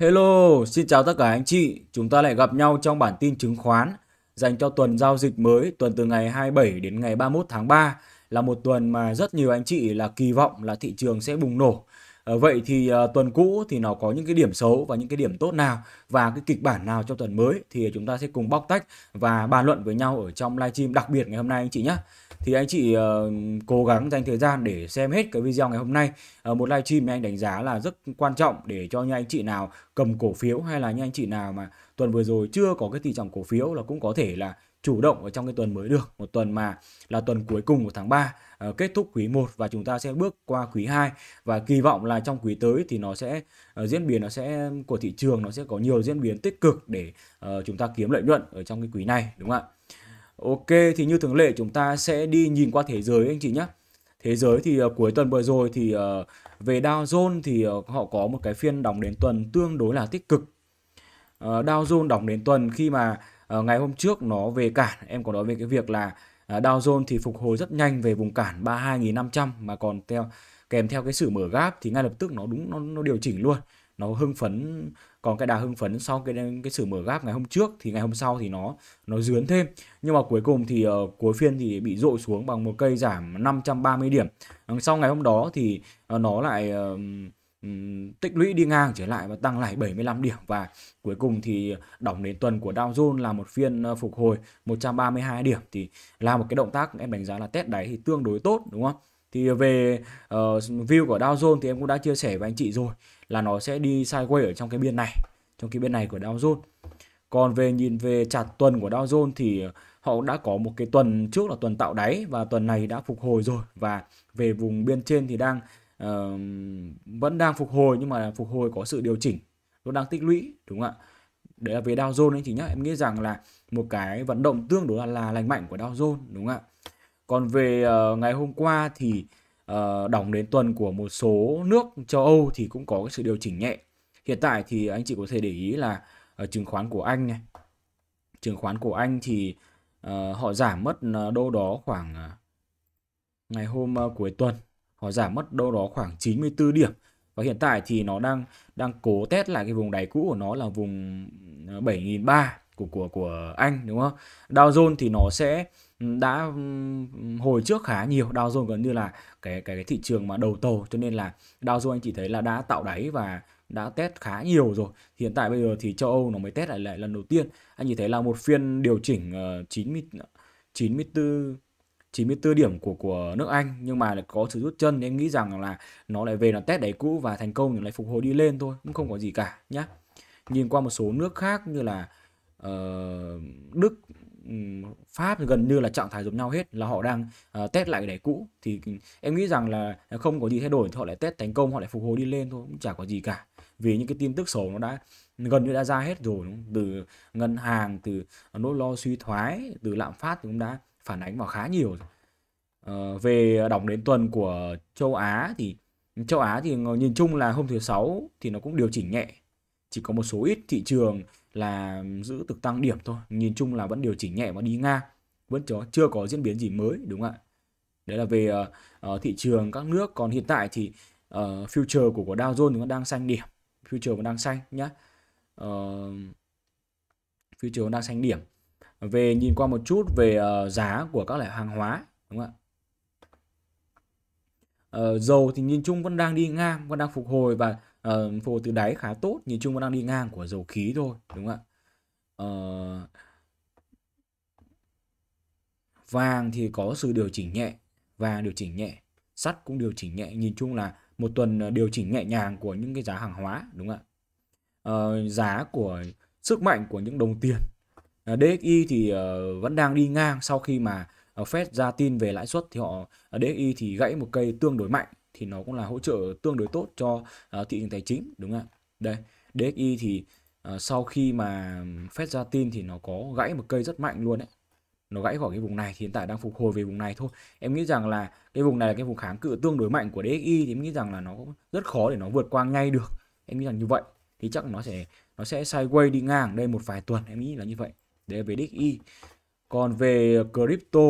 Hello, xin chào tất cả anh chị. Chúng ta lại gặp nhau trong bản tin chứng khoán dành cho tuần giao dịch mới, tuần từ ngày 27 đến ngày 31 tháng 3 là một tuần mà rất nhiều anh chị là kỳ vọng là thị trường sẽ bùng nổ Ờ, vậy thì ờ, tuần cũ thì nó có những cái điểm xấu và những cái điểm tốt nào và cái kịch bản nào trong tuần mới thì chúng ta sẽ cùng bóc tách và bàn luận với nhau ở trong livestream đặc biệt ngày hôm nay anh chị nhé. Thì anh chị ờ, cố gắng dành thời gian để xem hết cái video ngày hôm nay. Uh, một livestream mà anh đánh giá là rất quan trọng để cho những anh chị nào cầm cổ phiếu hay là những anh chị nào mà tuần vừa rồi chưa có cái tỷ trọng cổ phiếu là cũng có thể là chủ động ở trong cái tuần mới được một tuần mà là tuần cuối cùng của tháng 3 uh, ờ, kết thúc quý 1 và chúng ta sẽ bước qua quý 2 và kỳ vọng là trong quý tới thì nó sẽ uh, diễn biến nó sẽ của thị trường nó sẽ có nhiều diễn biến tích cực để uh, chúng ta kiếm lợi nhuận ở trong cái quý này đúng không ạ Ok thì như thường lệ chúng ta sẽ đi nhìn qua thế giới anh chị nhé thế giới thì uh, cuối tuần vừa rồi thì uh, về Dow Jones thì uh, họ có một cái phiên đóng đến tuần tương đối là tích cực uh, Dow Jones đóng đến tuần khi mà Ờ, ngày hôm trước nó về cản em có nói về cái việc là à, Dow Jones thì phục hồi rất nhanh về vùng cản 32.500 mà còn theo kèm theo cái sự mở gáp thì ngay lập tức nó đúng nó, nó điều chỉnh luôn nó hưng phấn còn cái đà hưng phấn sau cái cái sự mở gáp ngày hôm trước thì ngày hôm sau thì nó nó dướn thêm nhưng mà cuối cùng thì uh, cuối phiên thì bị dội xuống bằng một cây giảm 530 điểm ờ, sau ngày hôm đó thì uh, nó lại uh, tích lũy đi ngang trở lại và tăng lại 75 điểm và cuối cùng thì đóng đến tuần của Dow Jones là một phiên ờ, phục hồi 132 điểm thì là một cái động tác em đánh giá là test đáy thì tương đối tốt đúng không? Thì về uh, view của Dow Jones thì em cũng đã chia sẻ với anh chị rồi là nó sẽ đi sideways ở trong cái biên này, trong cái biên này của Dow Jones. Còn về nhìn về chặt tuần của Dow Jones thì họ đã có một cái tuần trước là tuần tạo đáy và tuần này đã phục hồi rồi và về vùng biên trên thì đang uh, vẫn đang phục hồi nhưng mà phục hồi có sự điều chỉnh nó đang tích lũy đúng không ạ đấy là về Dow Jones anh chị nhá em nghĩ rằng là một cái vận động tương đối là, là lành mạnh của Dow Jones đúng không ạ còn về uh, ngày hôm qua thì uh, ờ, đóng đến tuần của một số nước châu Âu thì cũng có cái sự điều chỉnh nhẹ hiện tại thì anh chị có thể để ý là uh, chứng khoán của Anh này chứng khoán của Anh thì uh, họ giảm mất đâu đó khoảng uh, ngày hôm uh, cuối tuần Họ giảm mất đâu đó khoảng 94 điểm và hiện tại thì nó đang đang cố test lại cái vùng đáy cũ của nó là vùng 7.300 ờ, của của của Anh đúng không? Dow Jones thì nó sẽ ừ, đã ừ, hồi trước khá nhiều Dow Jones gần như là cái cái cái thị trường mà đầu tàu cho nên là Dow Jones anh chỉ thấy là đã tạo đáy và đã test khá nhiều rồi. Hiện tại bây giờ thì châu Âu nó mới test lại, lại lần đầu tiên. Anh chỉ thấy là một phiên điều chỉnh uh, 90 94 94 điểm của của nước Anh nhưng mà lại có sự rút chân nên em nghĩ rằng là nó lại về là test đáy cũ và thành công lại phục hồi đi lên thôi cũng không có gì cả nhá nhìn qua một số nước khác như là uh, Đức ừ, Pháp gần như là trạng thái giống nhau hết là họ đang uh, test lại cái đáy cũ thì em nghĩ rằng là không có gì thay đổi thì họ lại test thành công họ lại phục hồi đi lên thôi cũng chả có gì cả vì những cái tin tức xấu nó đã gần như đã ra hết rồi từ ngân hàng từ nỗi lo suy thoái từ lạm phát thì cũng đã phản ánh vào khá nhiều Uh, về đọc đến tuần của châu Á thì châu Á thì nhìn chung là hôm thứ sáu thì nó cũng điều chỉnh nhẹ chỉ có một số ít thị trường là giữ được tăng điểm thôi nhìn chung là vẫn điều chỉnh nhẹ và đi ngang vẫn chưa, chưa có diễn biến gì mới đúng không ạ đấy là về uh, thị trường các nước còn hiện tại thì uh, future của của Dow Jones nó đang xanh điểm future vẫn đang xanh nhá uh, future đang xanh điểm về nhìn qua một chút về uh, giá của các loại hàng hóa đúng không ạ uh, dầu thì nhìn chung vẫn đang đi ngang vẫn đang phục hồi và uh, phục hồi từ đáy khá tốt nhìn chung vẫn đang đi ngang của dầu khí thôi đúng không ạ uh, vàng thì có sự điều chỉnh nhẹ vàng điều chỉnh nhẹ sắt cũng điều chỉnh nhẹ nhìn chung là một tuần điều chỉnh nhẹ nhàng của những cái giá hàng hóa đúng không ạ uh, giá của sức mạnh của những đồng tiền DXY ờ, thì ờ, vẫn đang đi ngang sau khi mà ờ, Fed ra tin về lãi suất thì họ DXY thì gãy một cây tương đối mạnh thì nó cũng là hỗ trợ tương đối tốt cho thị trường tài chính đúng không ạ? Đây, DXY thì sau khi mà Fed ra tin thì nó có gãy một cây rất mạnh luôn đấy nó gãy khỏi cái vùng này thì hiện tại đang phục hồi về vùng này thôi em nghĩ rằng là cái vùng này là cái vùng kháng cự tương đối mạnh của DXY thì em nghĩ rằng là nó rất khó để nó vượt qua ngay được em nghĩ rằng như vậy thì chắc nó sẽ nó sẽ sideways đi ngang đây một vài tuần em nghĩ là như vậy để về đích Y. còn về crypto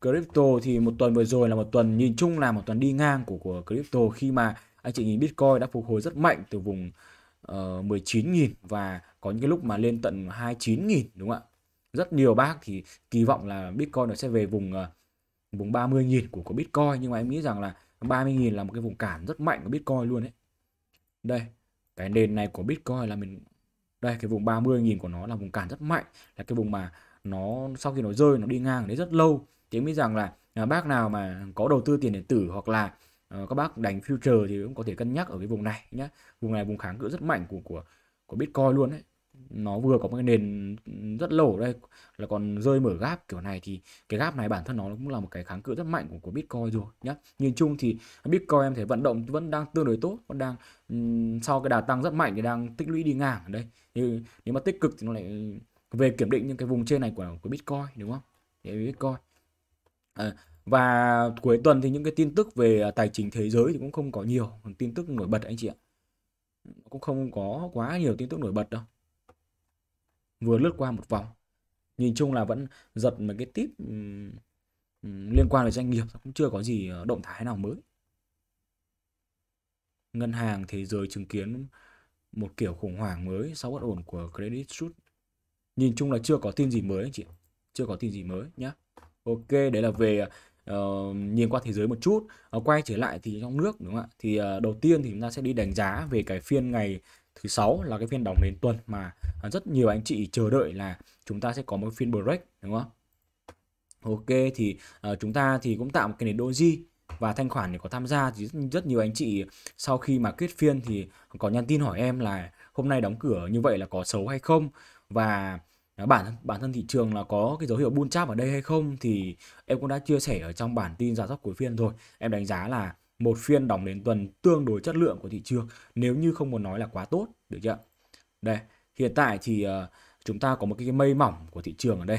crypto thì một tuần vừa rồi là một tuần nhìn chung là một tuần đi ngang của của crypto khi mà anh chị nhìn Bitcoin đã phục hồi rất mạnh từ vùng uh, ờ, 19.000 và có những cái lúc mà lên tận 29.000 đúng không ạ? Rất nhiều bác thì kỳ vọng là Bitcoin nó sẽ về vùng uh, vùng 30.000 của của Bitcoin nhưng mà em nghĩ rằng là 30.000 là một cái vùng cản rất mạnh của Bitcoin luôn đấy. Đây, cái nền này của Bitcoin là mình đây cái vùng 30.000 của nó là vùng cản rất mạnh là cái vùng mà nó sau khi nó rơi nó đi ngang đấy rất lâu tiếng mới rằng là à, bác nào mà có đầu tư tiền điện tử hoặc là uh, các bác đánh future thì cũng có thể cân nhắc ở cái vùng này nhé vùng này vùng kháng cự rất mạnh của của của bitcoin luôn đấy nó vừa có một cái nền rất lổ đây là còn rơi mở gáp kiểu này thì cái gáp này bản thân nó cũng là một cái kháng cự rất mạnh của, của Bitcoin rồi nhá nhìn chung thì Bitcoin em thấy vận động vẫn đang tương đối tốt vẫn đang sau cái đà tăng rất mạnh thì đang tích lũy đi ngang ở đây thì, nếu mà tích cực thì nó lại về kiểm định những cái vùng trên này của của Bitcoin đúng không để Bitcoin à, và cuối tuần thì những cái tin tức về tài chính thế giới thì cũng không có nhiều tin tức nổi bật anh chị ạ cũng không có quá nhiều tin tức nổi bật đâu vừa lướt qua một vòng nhìn chung là vẫn giật mấy cái tip liên quan đến doanh nghiệp cũng chưa có gì ờ, động thái nào mới ngân hàng thế giới chứng kiến một kiểu khủng hoảng mới sau bất ổn của credit suit nhìn chung là chưa có tin gì mới anh chị chưa có tin gì mới nhé ok đấy là về uh, nhìn qua thế giới một chút uh, quay trở lại thì trong nước đúng không ạ thì uh, đầu tiên thì chúng ta sẽ đi đánh giá về cái phiên ngày thứ sáu là cái phiên đóng đến tuần mà à, rất nhiều anh chị chờ đợi là chúng ta sẽ có một phiên break đúng không ok thì uh, chúng ta thì cũng tạo một cái nền doji và thanh khoản để có tham gia thì rất nhiều anh chị sau khi mà kết phiên thì có nhắn tin hỏi em là hôm nay đóng cửa như vậy là có xấu hay không và à, bản bản thân thị trường là có cái dấu hiệu bull trap ở đây hay không thì em cũng đã chia sẻ ở trong bản tin giả soát cuối phiên rồi em đánh giá là một phiên đóng đến tuần tương đối chất lượng của thị trường nếu như không muốn nói là quá tốt được chưa đây hiện tại thì ờ, chúng ta có một cái mây mỏng của thị trường ở đây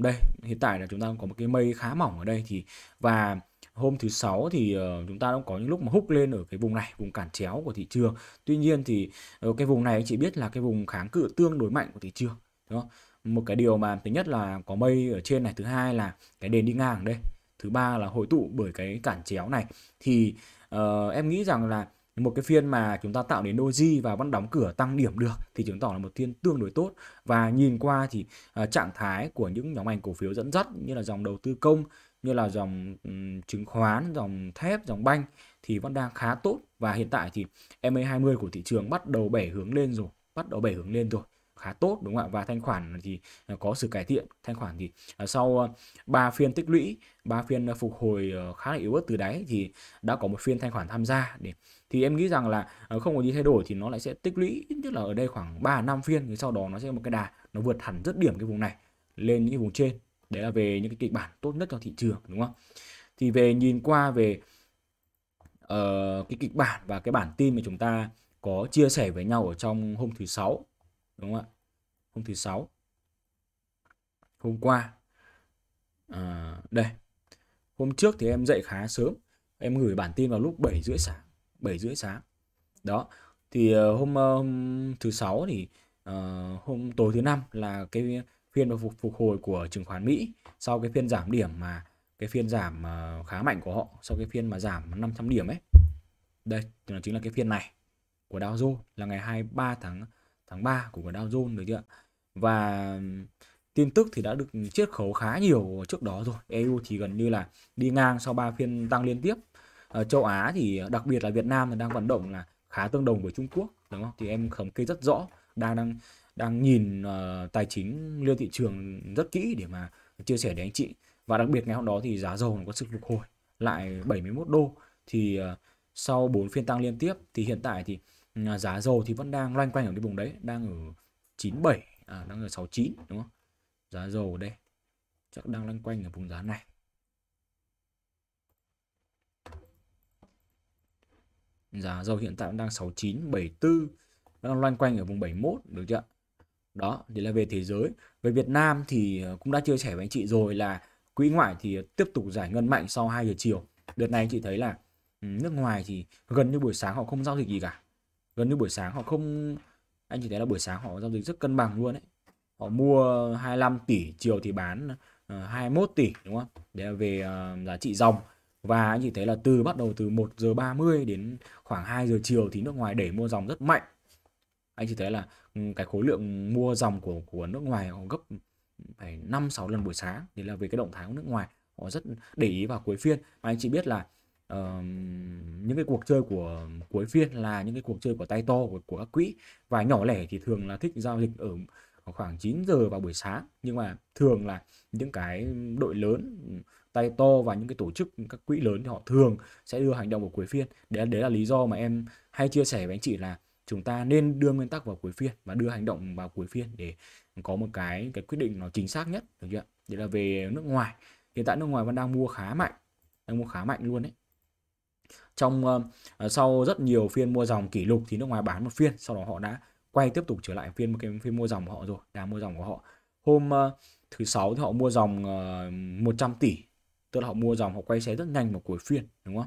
đây hiện tại là chúng ta có một cái mây khá mỏng ở đây thì và hôm thứ sáu thì ờ, chúng ta cũng có những lúc mà hút lên ở cái vùng này vùng cản chéo của thị trường tuy nhiên thì ờ, cái vùng này anh chị biết là cái vùng kháng cự tương đối mạnh của thị trường đúng không? một cái điều mà thứ nhất là có mây ở trên này thứ hai là cái đền đi ngang ở đây thứ ba là hội tụ bởi cái cản chéo này thì uh, em nghĩ rằng là một cái phiên mà chúng ta tạo đến doji và vẫn đóng cửa tăng điểm được thì chứng tỏ là một phiên tương đối tốt và nhìn qua thì uh, trạng thái của những nhóm ngành cổ phiếu dẫn dắt như là dòng đầu tư công như là dòng um, chứng khoán, dòng thép, dòng banh thì vẫn đang khá tốt và hiện tại thì MA20 của thị trường bắt đầu bẻ hướng lên rồi, bắt đầu bẻ hướng lên rồi khá tốt đúng không ạ và thanh khoản thì à, có sự cải thiện thanh khoản thì à, sau 3 à, phiên tích lũy 3 phiên phục hồi ờ, khá là yếu ớt từ đáy thì đã có một phiên thanh khoản tham gia để thì em nghĩ rằng là không có gì thay đổi thì nó lại sẽ tích lũy nhất là ở đây khoảng 3 năm phiên thì sau đó nó sẽ một cái đà nó vượt hẳn rất điểm cái vùng này lên những cái vùng trên đấy là về những cái kịch bản tốt nhất cho thị trường đúng không thì về nhìn qua về uh, cái kịch bản và cái bản tin mà chúng ta có chia sẻ với nhau ở trong hôm thứ sáu đúng không ạ hôm thứ sáu hôm qua à, đây hôm trước thì em dậy khá sớm em gửi bản tin vào lúc 7 rưỡi sáng 7 rưỡi sáng đó thì ờ, hôm, ờ, hôm thứ sáu thì uh, hôm tối thứ năm là cái phiên phục phục hồi của chứng khoán Mỹ sau cái phiên giảm điểm mà cái phiên giảm uh, khá mạnh của họ sau cái phiên mà giảm 500 điểm ấy đây nó chính là cái phiên này của Dow Jones là ngày 23 tháng tháng 3 của cái Dow Jones rồi kia và tin tức thì đã được chiết khấu khá nhiều trước đó rồi EU thì gần như là đi ngang sau 3 phiên tăng liên tiếp ở ờ, châu Á thì ờ, đặc biệt là Việt Nam là đang vận động là khá tương đồng với Trung Quốc đúng không thì em thống kê rất rõ đang đang đang nhìn uh, tài chính liên thị trường rất kỹ để mà chia sẻ đến anh chị và đặc biệt ngày hôm đó thì giá dầu có sự phục hồi lại 71 đô thì uh, sau 4 phiên tăng liên tiếp thì hiện tại thì À, giá dầu thì vẫn đang loanh quanh ở cái vùng đấy đang ở 97 à, đang ở 69 đúng không giá dầu đây chắc đang loanh quanh ở vùng giá này giá dầu hiện tại đang 69 74 đang loanh quanh ở vùng 71 được chưa đó thì là về thế giới về Việt Nam thì ờ, cũng đã chia sẻ với anh chị rồi là quỹ ngoại thì tiếp tục giải ngân mạnh sau 2 giờ chiều đợt này anh chị thấy là nước ngoài thì gần như buổi sáng họ không giao dịch gì cả gần như buổi sáng họ không anh chỉ thấy là buổi sáng họ giao dịch rất cân bằng luôn đấy họ mua 25 tỷ chiều thì bán uh, ờ, 21 tỷ đúng không để về ờ, giá trị dòng và anh chỉ thấy là từ bắt đầu từ 1 giờ 30 đến khoảng 2 giờ chiều thì nước ngoài đẩy mua dòng rất mạnh anh chỉ thấy là ừ, cái khối lượng mua dòng của của nước ngoài họ gấp phải 5 6 lần buổi sáng thì là về cái động thái của nước ngoài họ rất để ý vào cuối phiên mà anh chị biết là uh, những cái cuộc chơi của cuối phiên là những cái cuộc chơi của tay to của, của các quỹ và nhỏ lẻ thì thường là thích giao dịch ở khoảng 9 giờ vào buổi sáng nhưng mà thường là những cái đội lớn tay to và những cái tổ chức các quỹ lớn thì họ thường sẽ đưa hành động vào cuối phiên đấy đấy là lý do mà em hay chia sẻ với anh chị là chúng ta nên đưa nguyên tắc vào cuối phiên và đưa hành động vào cuối phiên để có một cái cái quyết định nó chính xác nhất được chưa đấy là về nước ngoài hiện tại nước ngoài vẫn đang mua khá mạnh đang mua khá mạnh luôn đấy trong uh, sau rất nhiều phiên mua dòng kỷ lục thì nước ngoài bán một phiên sau đó họ đã quay tiếp tục trở lại phiên một cái phiên mua dòng của họ rồi đang mua dòng của họ hôm uh, thứ sáu thì họ mua dòng uh, 100 tỷ tức là họ mua dòng họ quay xe rất nhanh vào cuối phiên đúng không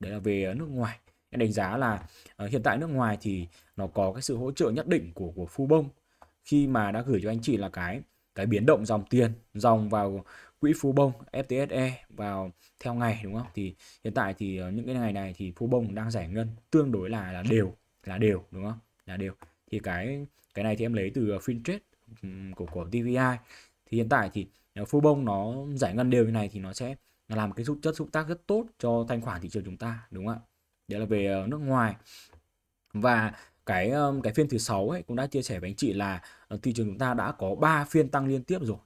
đấy là về nước ngoài em đánh giá là uh, hiện tại nước ngoài thì nó có cái sự hỗ trợ nhất định của của phu bông khi mà đã gửi cho anh chị là cái cái biến động dòng tiền dòng vào quỹ phú bông FTSE vào theo ngày đúng không? Thì hiện tại thì ờ, những cái ngày này thì phú bông đang giải ngân tương đối là là đều là đều đúng không? Là đều. Thì cái cái này thì em lấy từ ờ, Fintrade của của TVI. Thì hiện tại thì ờ, phú bông nó giải ngân đều như này thì nó sẽ làm cái giúp chất xúc tác rất tốt cho thanh khoản thị trường chúng ta đúng không ạ? Đấy là về nước ngoài. Và cái cái phiên thứ sáu ấy cũng đã chia sẻ với anh chị là thị trường chúng ta đã có 3 phiên tăng liên tiếp rồi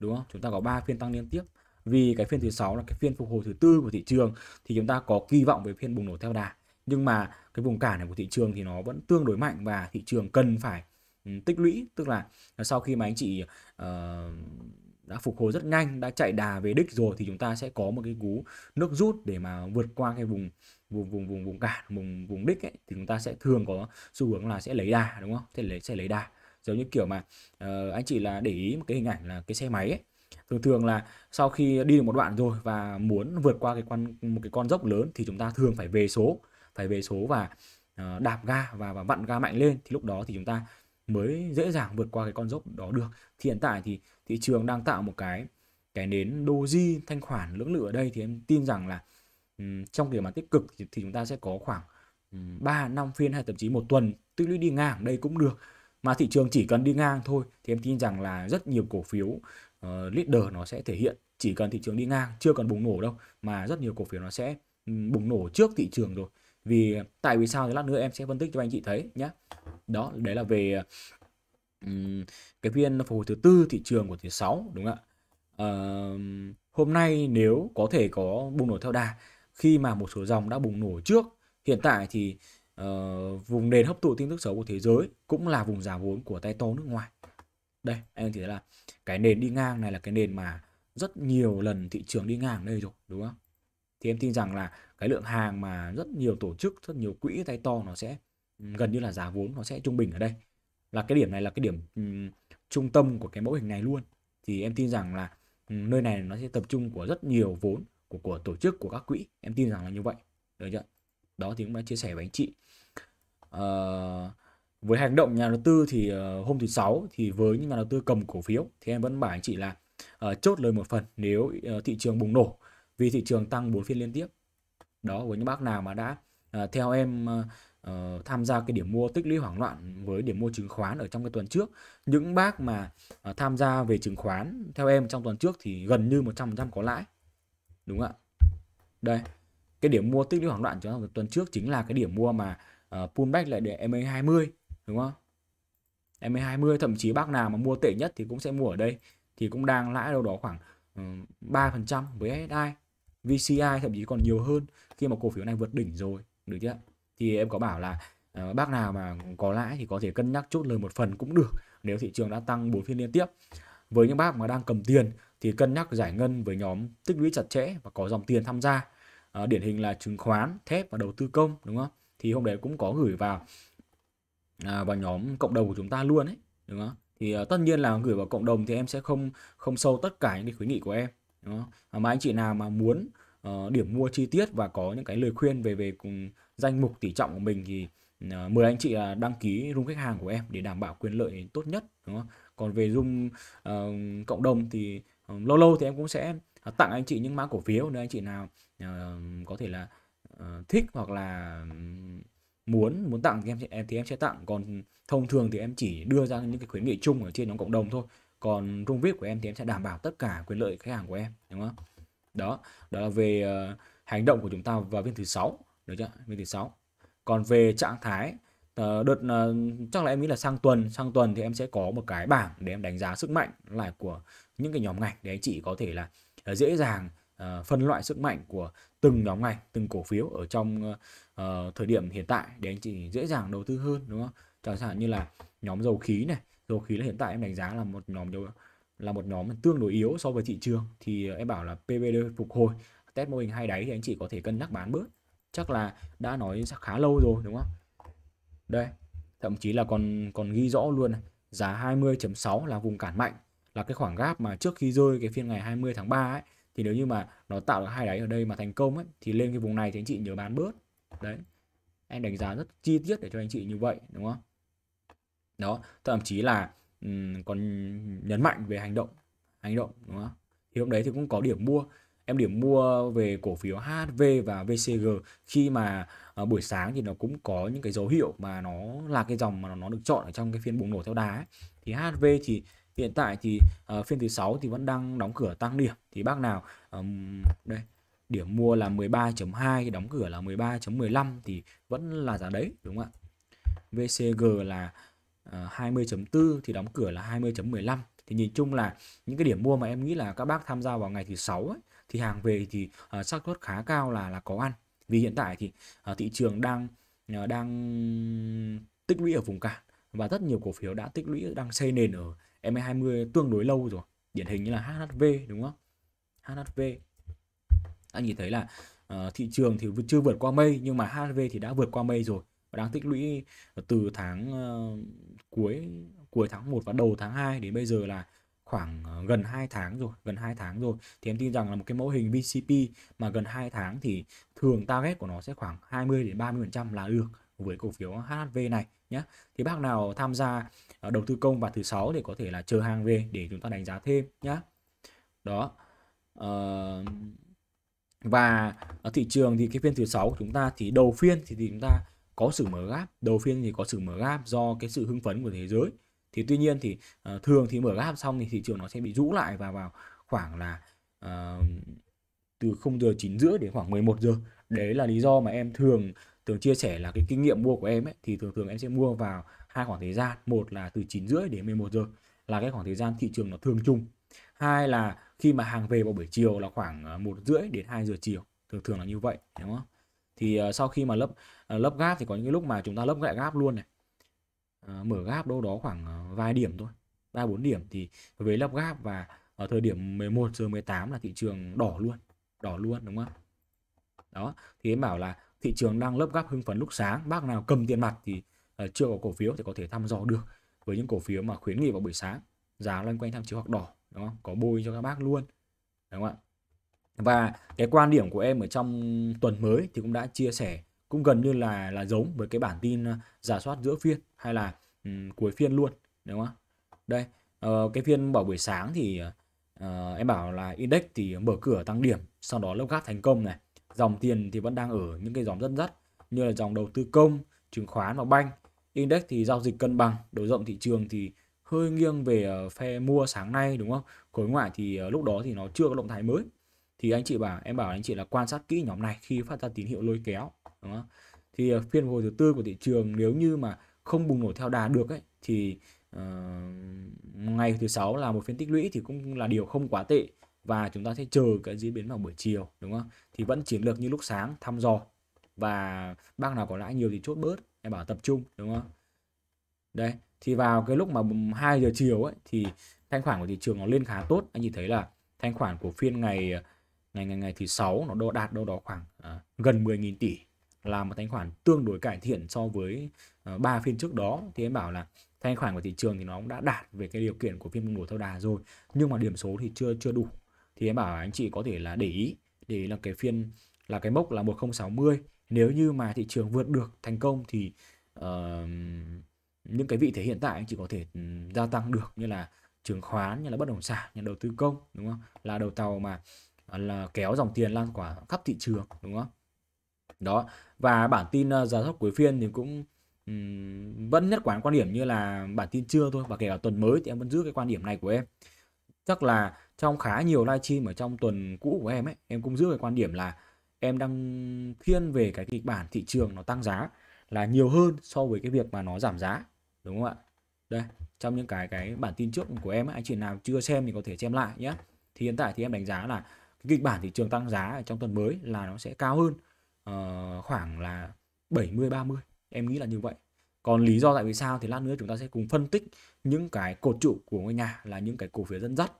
đúng không chúng ta có 3 phiên tăng liên tiếp vì cái phiên thứ sáu là cái phiên phục hồi thứ tư của thị trường thì chúng ta có kỳ vọng về phiên bùng nổ theo đà nhưng mà cái vùng cản này của thị trường thì nó vẫn tương đối mạnh và thị trường cần phải ừ, tích lũy tức là sau khi mà anh chị uh, đã phục hồi rất nhanh đã chạy đà về đích rồi thì chúng ta sẽ có một cái cú nước rút để mà vượt qua cái vùng vùng vùng vùng vùng cản vùng vùng đích ấy, thì chúng ta sẽ thường có xu hướng là sẽ lấy đà đúng không sẽ lấy sẽ lấy đà giống như kiểu mà uh, anh chị là để ý một cái hình ảnh là cái xe máy ấy thường thường là sau khi đi được một đoạn rồi và muốn vượt qua cái con một cái con dốc lớn thì chúng ta thường phải về số phải về số và uh, đạp ga và và vặn ga mạnh lên thì lúc đó thì chúng ta mới dễ dàng vượt qua cái con dốc đó được thì hiện tại thì thị trường đang tạo một cái cái nến doji thanh khoản lưỡng lự ở đây thì em tin rằng là um, trong cái mặt tích cực thì, thì chúng ta sẽ có khoảng um, 3 năm phiên hay thậm chí một tuần tích lũy đi ngang đây cũng được mà thị trường chỉ cần đi ngang thôi thì em tin rằng là rất nhiều cổ phiếu uh, leader nó sẽ thể hiện chỉ cần thị trường đi ngang chưa cần bùng nổ đâu mà rất nhiều cổ phiếu nó sẽ ừ, bùng nổ trước thị trường rồi vì tại vì sao thì lát nữa em sẽ phân tích cho anh chị thấy nhé đó đấy là về um, cái phiên phục hồi thứ tư thị trường của thứ sáu đúng không ạ uh, hôm nay nếu có thể có bùng nổ theo đà khi mà một số dòng đã bùng nổ trước hiện tại thì uh, vùng nền hấp thụ tin tức xấu của thế giới cũng là vùng giá vốn của tay to nước ngoài đây em thấy là cái nền đi ngang này là cái nền mà rất nhiều lần thị trường đi ngang đây rồi đúng không thì em tin rằng là cái lượng hàng mà rất nhiều tổ chức rất nhiều quỹ tay to nó sẽ ừ, gần như là giá vốn nó sẽ trung bình ở đây là cái điểm này là cái điểm um, trung tâm của cái mẫu hình này luôn thì em tin rằng là ừ, nơi này nó sẽ tập trung của rất nhiều vốn của của tổ chức của các quỹ em tin rằng là như vậy được chưa đó thì cũng đã chia sẻ với anh chị uh, với hành động nhà đầu tư thì uh, hôm thứ sáu thì với những nhà đầu tư cầm cổ phiếu thì em vẫn bảo anh chị là uh, chốt lời một phần nếu uh, thị trường bùng nổ vì thị trường tăng 4 phiên liên tiếp đó với những bác nào mà đã uh, theo em uh, tham gia cái điểm mua tích lũy hoảng loạn với điểm mua chứng khoán ở trong cái tuần trước những bác mà uh, tham gia về chứng khoán theo em trong tuần trước thì gần như 100% có lãi đúng không ạ đây cái điểm mua tích lũy hoảng loạn trong tuần trước chính là cái điểm mua mà Ờ, pullback lại để MA 20 đúng không? MA 20 thậm chí bác nào mà mua tệ nhất thì cũng sẽ mua ở đây thì cũng đang lãi đâu đó khoảng ừ, ba phần trăm với SI VCI thậm chí còn nhiều hơn khi mà cổ phiếu này vượt đỉnh rồi được chưa thì em có bảo là uh, bác nào mà có lãi thì có thể cân nhắc chốt lời một phần cũng được nếu thị trường đã tăng 4 phiên liên tiếp với những bác mà đang cầm tiền thì cân nhắc giải ngân với nhóm tích lũy chặt chẽ và có dòng tiền tham gia à, điển hình là chứng khoán thép và đầu tư công đúng không thì hôm đấy cũng có gửi vào à, vào nhóm cộng đồng của chúng ta luôn ấy đúng không thì uh, tất nhiên là gửi vào cộng đồng thì em sẽ không không sâu tất cả những cái khuyến nghị của em đúng không? À, mà anh chị nào mà muốn uh, điểm mua chi tiết và có những cái lời khuyên về về cùng danh mục tỷ trọng của mình thì uh, mời anh chị uh, đăng ký room khách hàng của em để đảm bảo quyền lợi tốt nhất đúng không? Còn về room uh, cộng đồng thì uh, lâu lâu thì em cũng sẽ tặng anh chị những mã cổ phiếu nếu anh chị nào uh, có thể là Ờ, thích hoặc là muốn muốn tặng thì em, em thì em sẽ tặng còn thông thường thì em chỉ đưa ra những cái khuyến nghị chung ở trên nhóm cộng đồng thôi còn room viết của em thì em sẽ đảm bảo tất cả quyền lợi khách hàng của em đúng không đó đó là về uh, hành động của chúng ta vào viên thứ sáu được chưa viên thứ sáu còn về trạng thái ờ, đợt chắc là em nghĩ là sang tuần sang tuần thì em sẽ có một cái bảng để em đánh giá sức mạnh lại của những cái nhóm ngành để anh chị có thể là dễ dàng phân loại sức mạnh của từng nhóm ngành từng cổ phiếu ở trong uh, thời điểm hiện tại để anh chị dễ dàng đầu tư hơn đúng không chẳng hạn như là nhóm dầu khí này dầu khí là hiện tại em đánh giá là một nhóm dầu là một nhóm tương đối yếu so với thị trường thì em bảo là PVD phục hồi test mô hình hai đáy thì anh chị có thể cân nhắc bán bước. chắc là đã nói khá lâu rồi đúng không đây thậm chí là còn còn ghi rõ luôn này. giá 20.6 là vùng cản mạnh là cái khoảng gap mà trước khi rơi cái phiên ngày 20 tháng 3 ấy thì nếu như mà nó tạo được hai đáy ở đây mà thành công ấy thì lên cái vùng này thì anh chị nhớ bán bớt đấy em đánh giá rất chi tiết để cho anh chị như vậy đúng không đó thậm chí là um, còn nhấn mạnh về hành động hành động đúng không thì hôm đấy thì cũng có điểm mua em điểm mua về cổ phiếu HV và VCG khi mà à, buổi sáng thì nó cũng có những cái dấu hiệu mà nó là cái dòng mà nó được chọn ở trong cái phiên bùng nổ theo đá ấy. thì HV thì hiện tại thì uh, phiên thứ sáu thì vẫn đang đóng cửa tăng điểm thì bác nào um, đây điểm mua là 13.2 đóng cửa là 13.15 thì vẫn là giá đấy đúng không ạ VCG là uh, ờ, 20.4 thì đóng cửa là 20.15 thì nhìn chung là những cái điểm mua mà em nghĩ là các bác tham gia vào ngày thứ sáu thì hàng về thì uh, xác suất khá cao là là có ăn vì hiện tại thì uh, thị trường đang uh, đang tích lũy ở vùng cản và rất nhiều cổ phiếu đã tích lũy đang xây nền ở M20 e tương đối lâu rồi điển hình như là HHV đúng không HHV anh nhìn thấy là uh, thị trường thì chưa vượt qua mây nhưng mà HHV thì đã vượt qua mây rồi và đang tích lũy từ tháng uh, cuối cuối tháng 1 và đầu tháng 2 đến bây giờ là khoảng ờ, gần 2 tháng rồi, gần 2 tháng rồi thì em tin rằng là một cái mẫu hình VCP mà gần 2 tháng thì thường target của nó sẽ khoảng 20 đến 30% là được với cổ phiếu HHV này nhé thì bác nào tham gia à, đầu tư công và thứ sáu thì có thể là chờ hàng về để chúng ta đánh giá thêm nhé đó uh, và ở thị trường thì cái phiên thứ sáu của chúng ta thì đầu phiên thì, thì chúng ta có sự mở gáp đầu phiên thì có sự mở gáp do cái sự hưng phấn của thế giới thì tuy nhiên thì uh, thường thì mở gáp xong thì thị trường nó sẽ bị rũ lại và vào khoảng là uh, từ không giờ chín rưỡi đến khoảng 11 giờ đấy là lý do mà em thường Tường chia sẻ là cái kinh nghiệm mua của em ấy thì thường thường em sẽ mua vào hai khoảng thời gian, một là từ 9 rưỡi đến 11 giờ là cái khoảng thời gian thị trường nó thường chung. Hai là khi mà hàng về vào buổi chiều là khoảng ờ, một rưỡi đến 2 giờ chiều, thường thường là như vậy, đúng không? Thì uh, sau khi mà lấp uh, lấp gáp thì có những cái lúc mà chúng ta lấp lại gáp luôn này. Uh, mở gáp đâu đó khoảng vài điểm thôi, ba bốn điểm thì với lấp gáp và ở thời điểm 11 giờ 18 là thị trường đỏ luôn, đỏ luôn đúng không? Đó, thì em bảo là thị trường đang lấp gáp hưng phấn lúc sáng bác nào cầm tiền mặt thì uh, chưa có cổ phiếu thì có thể thăm dò được với những cổ phiếu mà khuyến nghị vào buổi sáng giá loanh quanh tham chiếu hoặc đỏ đúng không có bôi cho các bác luôn đúng không ạ và cái quan điểm của em ở trong tuần mới thì cũng đã chia sẻ cũng gần như là là giống với cái bản tin ờ, giả soát giữa phiên hay là um, cuối phiên luôn đúng không đây uh, cái phiên bảo buổi sáng thì uh, em bảo là index thì mở cửa tăng điểm sau đó lốc gáp thành công này dòng tiền thì vẫn đang ở những cái dòng rất rắt như là dòng đầu tư công, chứng khoán và banh. Index thì giao dịch cân bằng, độ rộng thị trường thì hơi nghiêng về ờ, phe mua sáng nay đúng không? Khối ngoại thì ờ, lúc đó thì nó chưa có động thái mới. Thì anh chị bảo em bảo anh chị là quan sát kỹ nhóm này khi phát ra tín hiệu lôi kéo đúng không? Thì ờ, phiên hồi thứ tư của thị trường nếu như mà không bùng nổ theo đà được ấy thì uh, ngày thứ sáu là một phiên tích lũy thì cũng là điều không quá tệ và chúng ta sẽ chờ cái diễn biến vào buổi chiều đúng không thì vẫn chiến lược như lúc sáng thăm dò và bác nào có lãi nhiều thì chốt bớt em bảo tập trung đúng không đây thì vào cái lúc mà 2 giờ chiều ấy thì thanh khoản của thị trường nó lên khá tốt anh nhìn thấy là thanh khoản của phiên ngày ngày ngày ngày thứ sáu nó đo đạt đâu đó khoảng à, gần 10.000 tỷ là một thanh khoản tương đối cải thiện so với ờ, ba à, phiên trước đó thì em bảo là thanh khoản của thị trường thì nó cũng đã đạt về cái điều kiện của phiên bùng thâu đà rồi nhưng mà điểm số thì chưa chưa đủ thì em bảo anh chị có thể là để ý để ý là cái phiên là cái mốc là 1060 nếu như mà thị trường vượt được thành công thì uh, những cái vị thế hiện tại anh chị có thể ừ, gia tăng được như là chứng khoán như là bất động sản như là đầu tư công đúng không là đầu tàu mà à, là kéo dòng tiền lan quả khắp thị trường đúng không đó và bản tin ờ, giá thấp cuối phiên thì cũng um, vẫn nhất quán quan điểm như là bản tin trưa thôi và kể cả tuần mới thì em vẫn giữ cái quan điểm này của em chắc là trong khá nhiều livestream ở trong tuần cũ của em ấy em cũng giữ cái quan điểm là em đang thiên về cái kịch bản thị trường nó tăng giá là nhiều hơn so với cái việc mà nó giảm giá đúng không ạ đây trong những cái cái bản tin trước của em ấy, anh chị nào chưa xem thì có thể xem lại nhé thì hiện tại thì em đánh giá là cái kịch bản thị trường tăng giá ở trong tuần mới là nó sẽ cao hơn uh, khoảng là 70 30 em nghĩ là như vậy còn lý do tại vì sao thì lát nữa chúng ta sẽ cùng phân tích những cái cột trụ của ngôi nhà là những cái cổ phiếu dẫn dắt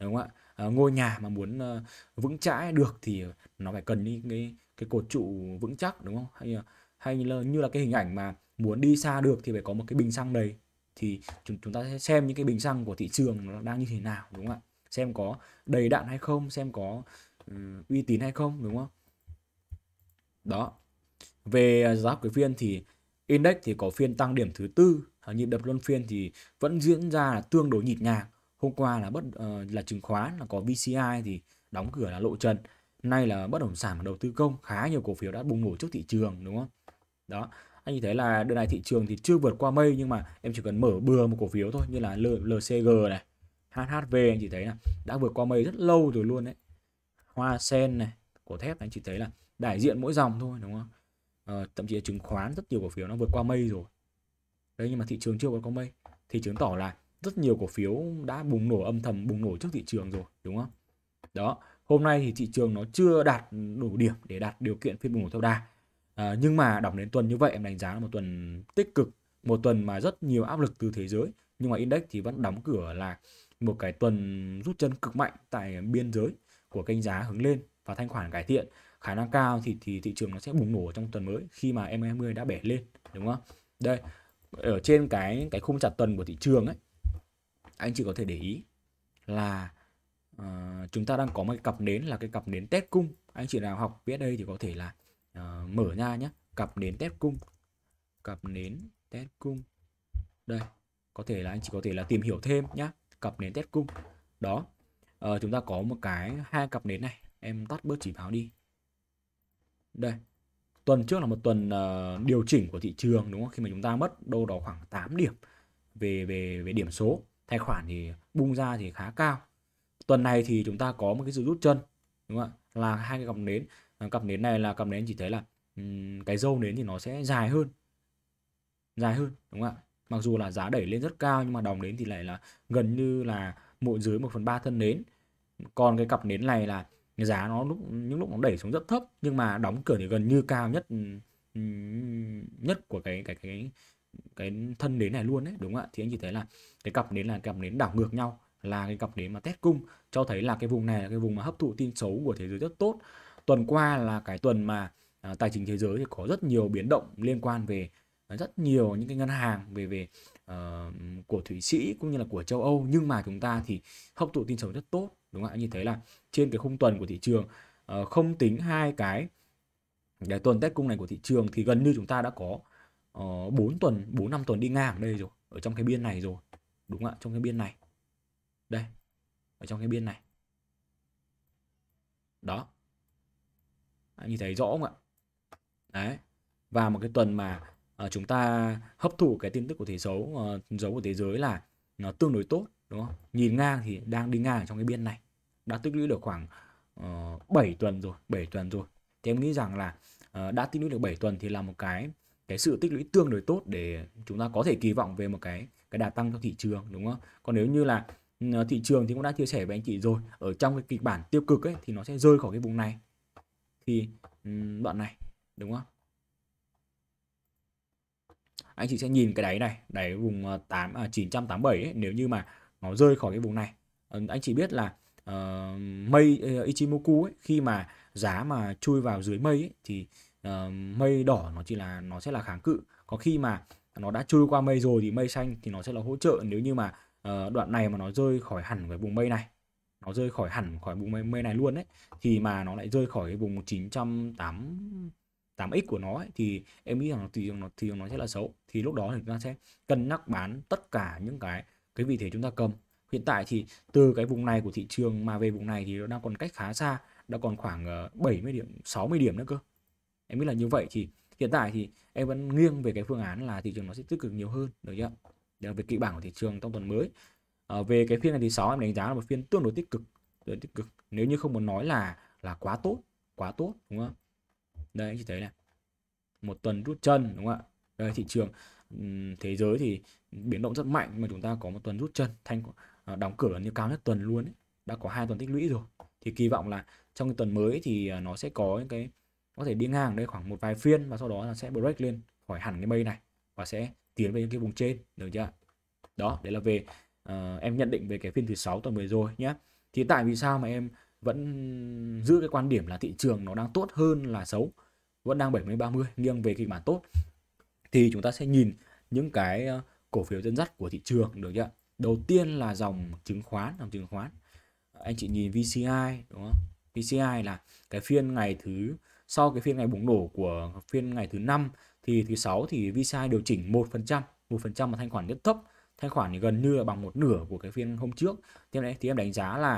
đúng không ạ à, ngôi nhà mà muốn uh, vững chãi được thì nó phải cần đi cái cái cột trụ vững chắc đúng không hay ờ, hay như là, như là cái hình ảnh mà muốn đi xa được thì phải có một cái bình xăng đầy thì chúng chúng ta sẽ xem những cái bình xăng của thị trường nó đang như thế nào đúng không ạ xem có đầy đạn hay không xem có um, uy tín hay không đúng không đó về giá cổ phiên thì index thì có phiên tăng điểm thứ tư nhịp đập luân phiên thì vẫn diễn ra là tương đối nhịp nhàng hôm qua là bất uh, là chứng khoán là có VCI thì đóng cửa là lộ trần nay là bất động sản và đầu tư công khá nhiều cổ phiếu đã bùng nổ trước thị trường đúng không đó anh nhìn thấy là đợt này thị trường thì chưa vượt qua mây nhưng mà em chỉ cần mở bừa một cổ phiếu thôi như là LCG này HHV anh chỉ thấy là đã vượt qua mây rất lâu rồi luôn đấy hoa sen này cổ thép anh chỉ thấy là đại diện mỗi dòng thôi đúng không ờ, thậm chí là chứng khoán rất nhiều cổ phiếu nó vượt qua mây rồi đấy nhưng mà thị trường chưa vượt qua mây thì chứng tỏ là rất nhiều cổ phiếu đã bùng nổ âm thầm bùng nổ trước thị trường rồi đúng không đó hôm nay thì thị trường nó chưa đạt đủ điểm để đạt điều kiện phiên bùng nổ theo đà à, nhưng mà đọc đến tuần như vậy em đánh giá là một tuần tích cực một tuần mà rất nhiều áp lực từ thế giới nhưng mà index thì vẫn đóng cửa là một cái tuần rút chân cực mạnh tại biên giới của kênh giá hướng lên và thanh khoản cải thiện khả năng cao thì thì thị trường nó sẽ bùng nổ trong tuần mới khi mà M20 đã bẻ lên đúng không đây ở trên cái cái khung chặt tuần của thị trường ấy anh chị có thể để ý là uh, chúng ta đang có một cặp nến là cái cặp nến tép cung anh chị nào học biết đây thì có thể là uh, mở ra nhé cặp nến tép cung cặp nến tép cung đây có thể là anh chị có thể là tìm hiểu thêm nhá cặp nến tép cung đó uh, chúng ta có một cái hai cặp nến này em tắt bớt chỉ báo đi đây tuần trước là một tuần uh, điều chỉnh của thị trường đúng không khi mà chúng ta mất đâu đó khoảng 8 điểm về về về điểm số tài khoản thì bung ra thì khá cao tuần này thì chúng ta có một cái sự rút chân đúng không ạ là hai cái cặp nến à, cặp nến này là cặp nến chỉ thấy là um, cái dâu nến thì nó sẽ dài hơn dài hơn đúng không ạ mặc dù là giá đẩy lên rất cao nhưng mà đồng nến thì lại là gần như là mỗi dưới 1 phần ba thân nến còn cái cặp nến này là giá nó lúc những lúc nó đẩy xuống rất thấp nhưng mà đóng cửa thì gần như cao nhất nhất của cái cái cái cái thân nến này luôn đấy đúng không ạ thì anh chị thấy là cái cặp nến là cặp nến đảo ngược nhau là cái cặp nến mà test cung cho thấy là cái vùng này là cái vùng mà hấp thụ tin xấu của thế giới rất tốt tuần qua là cái tuần mà à, tài chính thế giới thì có rất nhiều biến động liên quan về à, rất nhiều những cái ngân hàng về về uh, của thụy sĩ cũng như là của châu âu nhưng mà chúng ta thì hấp thụ tin xấu rất tốt đúng không ạ như thế là trên cái khung tuần của thị trường uh, không tính hai cái cái tuần test cung này của thị trường thì gần như chúng ta đã có uh, ờ, 4 tuần 4 5 tuần đi ngang ở đây rồi ở trong cái biên này rồi đúng ạ trong cái biên này đây ở trong cái biên này đó anh nhìn thấy rõ không ạ đấy và một cái tuần mà uh, chúng ta hấp thụ cái tin tức của thế giới uh, ờ, dấu của thế giới là nó tương đối tốt đúng không nhìn ngang thì đang đi ngang ở trong cái biên này đã tích lũy được khoảng uh, 7 tuần rồi 7 tuần rồi thì em nghĩ rằng là uh, đã tích lũy được 7 tuần thì là một cái cái sự tích lũy tương đối tốt để chúng ta có thể kỳ vọng về một cái cái đà tăng cho thị trường đúng không còn nếu như là ừ, thị trường thì cũng đã chia sẻ với anh chị rồi ở trong cái kịch bản tiêu cực ấy thì nó sẽ rơi khỏi cái vùng này thì ừ, đoạn này đúng không anh chị sẽ nhìn cái đáy này đáy vùng 8 ờ, à, 987 ấy, nếu như mà nó rơi khỏi cái vùng này ờ, anh chị biết là uh, ờ, mây uh, Ichimoku ấy, khi mà giá mà chui vào dưới mây ấy, thì uh, mây đỏ nó chỉ là nó sẽ là kháng cự có khi mà nó đã trôi qua mây rồi thì mây xanh thì nó sẽ là hỗ trợ nếu như mà uh, đoạn này mà nó rơi khỏi hẳn cái vùng mây này nó rơi khỏi hẳn khỏi vùng mây, mây này luôn đấy thì mà nó lại rơi khỏi cái vùng 908 8x của nó ấy, thì em nghĩ rằng nó thì nó thì nó sẽ là xấu thì lúc đó thì chúng ta sẽ cân nhắc bán tất cả những cái cái vị thế chúng ta cầm hiện tại thì từ cái vùng này của thị trường mà về vùng này thì nó đang còn cách khá xa đã còn khoảng 70 ờ, điểm 60 điểm nữa cơ em biết là như vậy thì hiện tại thì em vẫn nghiêng về cái phương án là thị trường nó sẽ tích cực nhiều hơn được chưa đó là về kỹ bảng của thị trường trong tuần mới à, về cái phiên ngày thứ sáu em đánh giá là một phiên tương đối tích cực tương tích cực nếu như không muốn nói là là quá tốt quá tốt đúng không đây anh chị thấy này một tuần rút chân đúng không ạ đây thị trường thế giới thì biến động rất mạnh mà chúng ta có một tuần rút chân thanh ờ, đóng cửa như cao nhất tuần luôn ấy. đã có hai tuần tích lũy rồi thì kỳ vọng là trong cái tuần mới thì ờ, nó sẽ có những cái có thể đi ngang đây khoảng một vài phiên và sau đó là sẽ break lên khỏi hẳn cái mây này và sẽ tiến về những cái vùng trên được chưa đó đấy là về uh, em nhận định về cái phiên thứ sáu tuần vừa rồi nhé thì tại vì sao mà em vẫn giữ cái quan điểm là thị trường nó đang tốt hơn là xấu vẫn đang 70 30 nghiêng về kịch bản tốt thì chúng ta sẽ nhìn những cái ờ, cổ phiếu dẫn dắt của thị trường được chưa đầu tiên là dòng chứng khoán dòng chứng khoán anh chị nhìn VCI đúng không VCI là cái phiên ngày thứ sau cái phiên ngày bùng nổ của phiên ngày thứ năm thì thứ sáu thì VCI điều chỉnh 1%, 1% mà thanh khoản rất thấp, thanh khoản thì gần như là bằng một nửa của cái phiên hôm trước. Thế này thì em đánh giá là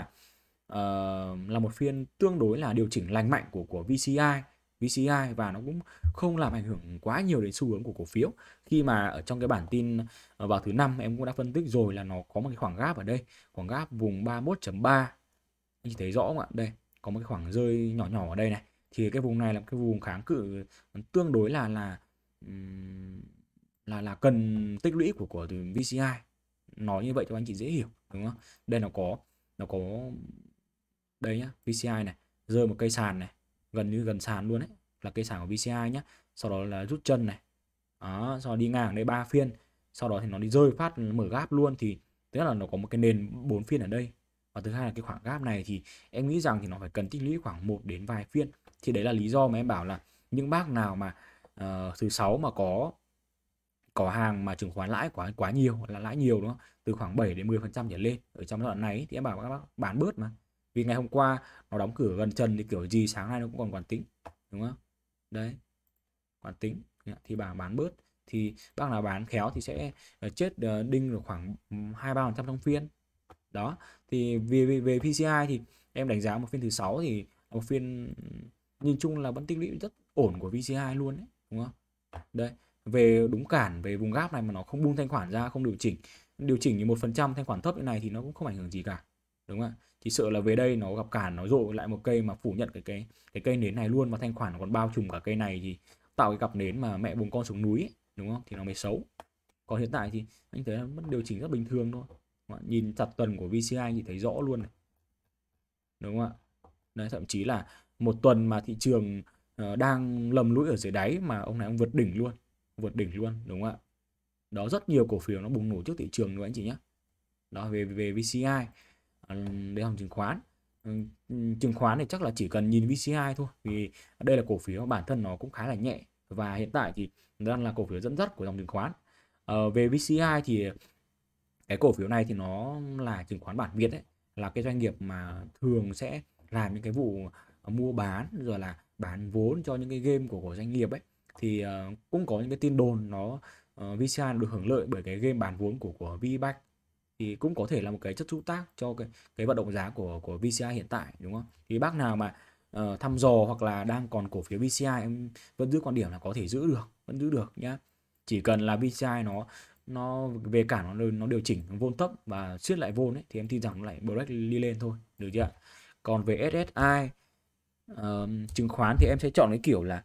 uh, là một phiên tương đối là điều chỉnh lành mạnh của của VCI, VCI và nó cũng không làm ảnh hưởng quá nhiều đến xu hướng của cổ phiếu. Khi mà ở trong cái bản tin ờ, vào thứ năm em cũng đã phân tích rồi là nó có một cái khoảng gáp ở đây, khoảng gáp vùng 31.3. Anh chị thấy rõ không ạ? Đây, có một cái khoảng rơi nhỏ nhỏ ở đây này thì cái vùng này là cái vùng kháng cự tương đối là là là là cần tích lũy của của VCI nói như vậy cho anh chị dễ hiểu đúng không đây nó có nó có đây nhá VCI này rơi một cây sàn này gần như gần sàn luôn đấy là cây sàn của VCI nhá sau đó là rút chân này đó, sau đó đi ngang đây ba phiên sau đó thì nó đi rơi phát mở gáp luôn thì tức là nó có một cái nền bốn phiên ở đây và thứ hai là cái khoảng gap này thì em nghĩ rằng thì nó phải cần tích lũy khoảng một đến vài phiên thì đấy là lý do mà em bảo là những bác nào mà uh, thứ sáu mà có có hàng mà chứng khoán lãi quá quá nhiều là lãi nhiều đúng không từ khoảng 7 đến 10 phần trăm trở lên ở trong đoạn này thì em bảo các bác bán bớt mà vì ngày hôm qua nó đóng cửa gần trần thì kiểu gì sáng nay nó cũng còn quản tính đúng không đấy quản tính dạ, thì bà bán bớt thì bác nào bán khéo thì sẽ ờ, chết ờ, đinh được khoảng hai ba phần trăm trong phiên đó thì về, về về PCI thì em đánh giá một phiên thứ sáu thì một phiên nhìn chung là vẫn tích lũy rất ổn của VC2 luôn đấy đúng không đây về đúng cản về vùng gáp này mà nó không buông thanh khoản ra không điều chỉnh điều chỉnh như một phần trăm thanh khoản thấp như này thì nó cũng không ảnh hưởng gì cả đúng không ạ thì sợ là về đây nó gặp cản nó dội lại một cây mà phủ nhận cái cái cái cây nến này luôn và thanh khoản còn bao trùm cả cây này thì tạo cái cặp nến mà mẹ buông con xuống núi ấy, đúng không thì nó mới xấu còn hiện tại thì anh thấy vẫn điều chỉnh rất bình thường thôi nhìn chặt tuần của VCI thì thấy rõ luôn này đúng không ạ Đấy, thậm chí là một tuần mà thị trường ờ, đang lầm lũi ở dưới đáy mà ông này ông vượt đỉnh luôn vượt đỉnh luôn đúng không ạ đó rất nhiều cổ phiếu nó bùng nổ trước thị trường luôn anh chị nhé đó về về VCI ờ, để làm chứng khoán ừ, ừ, chứng khoán thì chắc là chỉ cần nhìn VCI thôi vì đây là cổ phiếu bản thân nó cũng khá là nhẹ và hiện tại thì đang là cổ phiếu dẫn dắt của dòng chứng khoán à, về VCI thì cái cổ phiếu này thì nó là chứng khoán bản Việt ấy là cái doanh nghiệp mà thường sẽ làm những cái vụ mua bán rồi là bán vốn cho những cái game của, của doanh nghiệp ấy thì uh, cũng có những cái tin đồn nó uh, ờ, VCI được hưởng lợi bởi cái game bán vốn của của VBank thì cũng có thể là một cái chất xúc tác cho cái cái vận động giá của của VCI hiện tại đúng không? Thì bác nào mà uh, thăm dò hoặc là đang còn cổ phiếu VCI em vẫn giữ quan điểm là có thể giữ được, vẫn giữ được nhá. Chỉ cần là VCI nó nó về cả nó nó điều chỉnh nó vôn thấp và xiết lại vôn ấy thì em tin rằng nó lại break đi lên thôi, được chưa Còn về SSI uh, chứng khoán thì em sẽ chọn cái kiểu là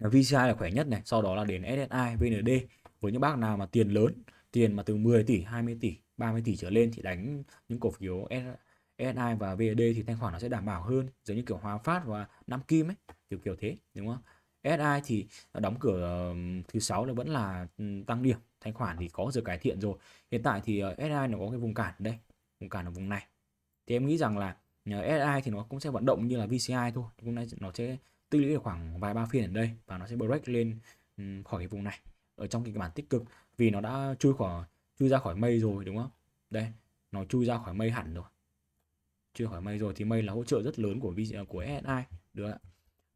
VCI là khỏe nhất này sau đó là đến SSI, VND với những bác nào mà tiền lớn tiền mà từ 10 tỷ 20 tỷ 30 tỷ trở lên thì đánh những cổ phiếu SSI và VND thì thanh khoản nó sẽ đảm bảo hơn giống như kiểu Hòa Phát và Nam Kim ấy kiểu kiểu thế đúng không SI thì đóng cửa thứ sáu là vẫn là tăng điểm thanh khoản thì có sự cải thiện rồi hiện tại thì ờ, SI nó có cái vùng cản đây vùng cản ở vùng này thì em nghĩ rằng là SI thì nó cũng sẽ vận động như là VCI thôi hôm nay nó sẽ tích lũy được khoảng vài ba phiên ở đây và nó sẽ break lên khỏi cái vùng này ở trong cái bản tích cực vì nó đã chui khỏi chui ra khỏi mây rồi đúng không đây nó chui ra khỏi mây hẳn rồi chui khỏi mây rồi thì mây là hỗ trợ rất lớn của VCI, của SI được ạ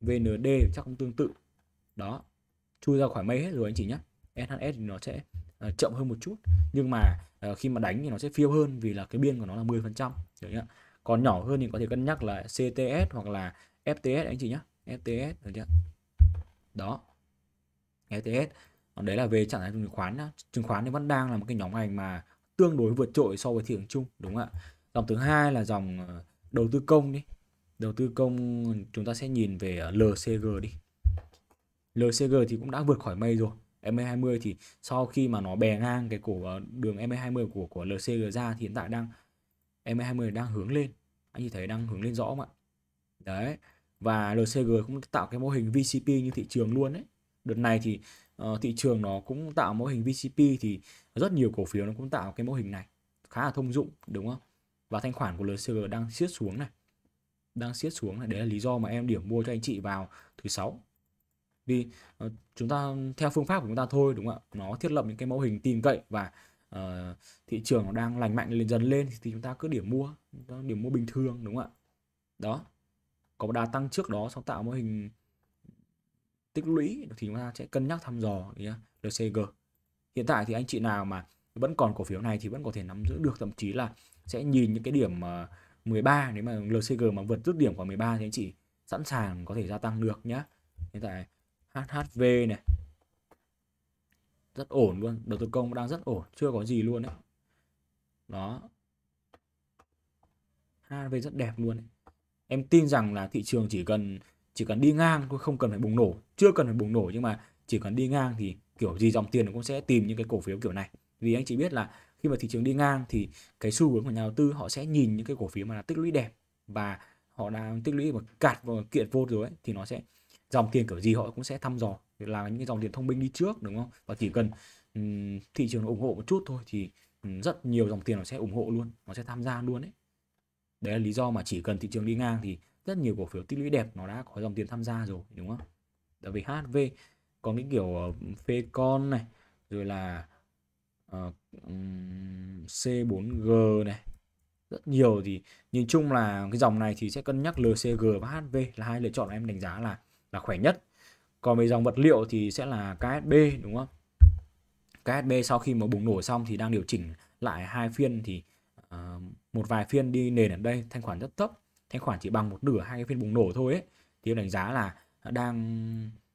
VND chắc cũng tương tự đó chui ra khỏi mây hết rồi anh chị nhé SHS thì nó sẽ uh, chậm hơn một chút nhưng mà uh, khi mà đánh thì nó sẽ phiêu hơn vì là cái biên của nó là 10% được nhá còn nhỏ hơn thì có thể cân nhắc là CTS hoặc là FTS anh chị nhé FTS được chưa đó FTS còn đấy là về trạng thái chứng khoán nhá. chứng khoán thì vẫn đang là một cái nhóm ngành mà tương đối vượt trội so với thị trường chung đúng không ạ dòng thứ hai là dòng ờ, đầu tư công đi đầu tư công chúng ta sẽ nhìn về ờ, LCG đi LCG thì cũng đã vượt khỏi mây rồi MA20 e thì sau khi mà nó bè ngang cái cổ ờ, đường MA20 e của của LCG ra thì hiện tại đang MA20 e đang hướng lên anh chị thấy đang hướng lên rõ không ạ đấy và LCG cũng tạo cái mô hình VCP như thị trường luôn đấy đợt này thì uh, thị trường nó cũng tạo mô hình VCP thì rất nhiều cổ phiếu nó cũng tạo cái mô hình này khá là thông dụng đúng không và thanh khoản của LCG đang siết xuống này đang siết xuống này đấy là lý do mà em điểm mua cho anh chị vào thứ sáu vì uh, chúng ta theo phương pháp của chúng ta thôi đúng không ạ nó thiết lập những cái mô hình tin cậy và uh, thị trường nó đang lành mạnh lên dần lên thì chúng ta cứ điểm mua điểm mua bình thường đúng không ạ đó có đà tăng trước đó sau tạo mô hình tích lũy thì chúng ta sẽ cân nhắc thăm dò nhé LCG hiện tại thì anh chị nào mà vẫn còn cổ phiếu này thì vẫn có thể nắm giữ được thậm chí là sẽ nhìn những cái điểm 13 ờ, nếu mà LCG mà vượt dứt điểm khoảng 13 thì anh chị sẵn sàng có thể gia tăng được nhá hiện tại HHV này rất ổn luôn đầu tư công đang rất ổn chưa có gì luôn đấy đó HV rất đẹp luôn đấy. em tin rằng là thị trường chỉ cần chỉ cần đi ngang thôi không cần phải bùng nổ chưa cần phải bùng nổ nhưng mà chỉ cần đi ngang thì kiểu gì dòng tiền nó cũng sẽ tìm những cái cổ phiếu kiểu này vì anh chỉ biết là khi mà thị trường đi ngang thì cái xu hướng của nhà đầu tư họ sẽ nhìn những cái cổ phiếu mà là tích lũy đẹp và họ đang tích lũy và cạt vào kiện vô rồi ấy, thì nó sẽ dòng tiền kiểu gì họ cũng sẽ thăm dò là những dòng tiền thông minh đi trước đúng không và chỉ cần um, thị trường ủng hộ một chút thôi thì um, rất nhiều dòng tiền nó sẽ ủng hộ luôn nó sẽ tham gia luôn đấy đấy là lý do mà chỉ cần thị trường đi ngang thì rất nhiều cổ phiếu tích lũy đẹp nó đã có dòng tiền tham gia rồi đúng không tại vì HV có cái kiểu ờ, phê con này rồi là uh, um, C4G này rất nhiều thì nhìn chung là cái dòng này thì sẽ cân nhắc LCG và HV là hai lựa chọn em đánh giá là là khỏe nhất còn về dòng vật liệu thì sẽ là KSB đúng không KSB sau khi mà bùng nổ xong thì đang điều chỉnh lại hai phiên thì uh, một vài phiên đi nền ở đây thanh khoản rất thấp thanh khoản chỉ bằng một nửa hai cái phiên bùng nổ thôi ấy thì đánh giá là đang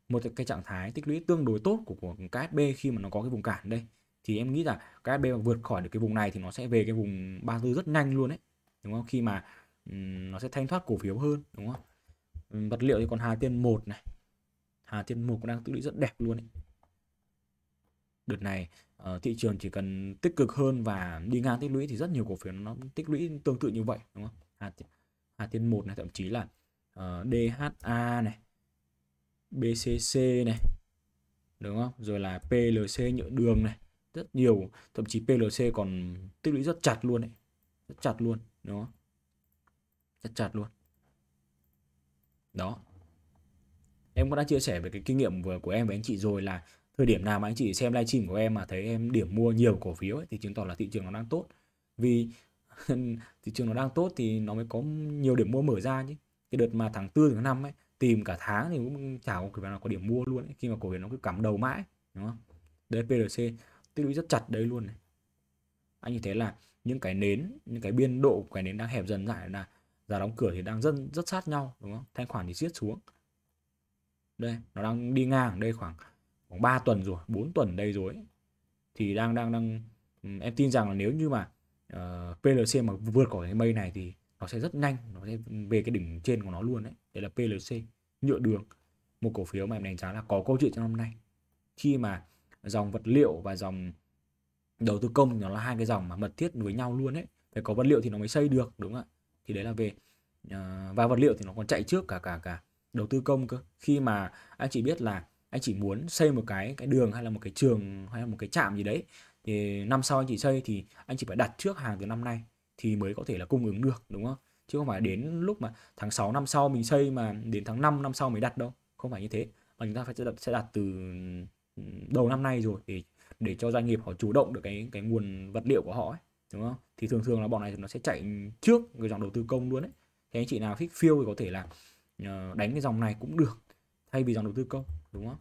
một cái trạng thái tích lũy tương đối tốt của, của KSB khi mà nó có cái vùng cản đây thì em nghĩ là KSB mà vượt khỏi được cái vùng này thì nó sẽ về cái vùng 34 rất nhanh luôn đấy đúng không khi mà um, nó sẽ thanh thoát cổ phiếu hơn đúng không Ừ, vật liệu thì còn Hà Tiên một này Hà Tiên một cũng đang tích lũy rất đẹp luôn ấy. đợt này ờ, thị trường chỉ cần tích cực hơn và đi ngang tích lũy thì rất nhiều cổ phiếu nó tích lũy tương tự như vậy đúng không Hà Tiên Hà Tiên một này thậm chí là uh, ờ, DHA này BCC này đúng không rồi là PLC nhựa đường này rất nhiều thậm chí PLC còn tích lũy rất chặt luôn đấy rất chặt luôn đúng không rất chặt luôn đó em cũng đã chia sẻ về cái kinh nghiệm vừa của em với anh chị rồi là thời điểm nào mà anh chị xem livestream của em mà thấy em điểm mua nhiều cổ phiếu ấy, thì chứng tỏ là thị trường nó đang tốt vì thị trường nó đang tốt thì nó mới có nhiều điểm mua mở ra chứ cái đợt mà tháng tư tháng năm ấy tìm cả tháng thì cũng chả có cổ nào có điểm mua luôn ấy. khi mà cổ phiếu nó cứ cắm đầu mãi đúng không đấy PLC tích lũy rất chặt đấy luôn này anh như thế là những cái nến những cái biên độ của cái nến đang hẹp dần lại là giá đóng cửa thì đang rất rất sát nhau đúng không thanh khoản thì siết xuống đây nó đang đi ngang đây khoảng khoảng 3 tuần rồi 4 tuần đây rồi thì đang đang đang em tin rằng là nếu như mà uh, ờ, PLC mà vượt khỏi cái mây này thì nó sẽ rất nhanh nó sẽ về cái đỉnh trên của nó luôn đấy Đây là PLC nhựa đường một cổ phiếu mà em đánh giá là có câu chuyện trong năm nay khi mà dòng vật liệu và dòng đầu tư công nó là hai cái dòng mà mật thiết với nhau luôn đấy. phải có vật liệu thì nó mới xây được đúng không ạ thì đấy là về uh, và vật liệu thì nó còn chạy trước cả cả cả đầu tư công cơ khi mà anh chị biết là anh chỉ muốn xây một cái cái đường hay là một cái trường hay là một cái trạm gì đấy thì năm sau anh chị xây thì anh chỉ phải đặt trước hàng từ năm nay thì mới có thể là cung ứng được đúng không chứ không phải đến lúc mà tháng 6 năm sau mình xây mà đến tháng 5 năm sau mới đặt đâu không phải như thế mà chúng ta phải sẽ đặt, sẽ đặt từ ừ, đầu năm nay rồi để để cho doanh nghiệp họ chủ động được cái cái nguồn vật liệu của họ ấy đúng không thì thường thường là bọn này nó sẽ chạy trước cái dòng đầu tư công luôn đấy thế anh chị nào thích phiêu thì có thể là ờ, đánh cái dòng này cũng được thay vì dòng đầu tư công đúng không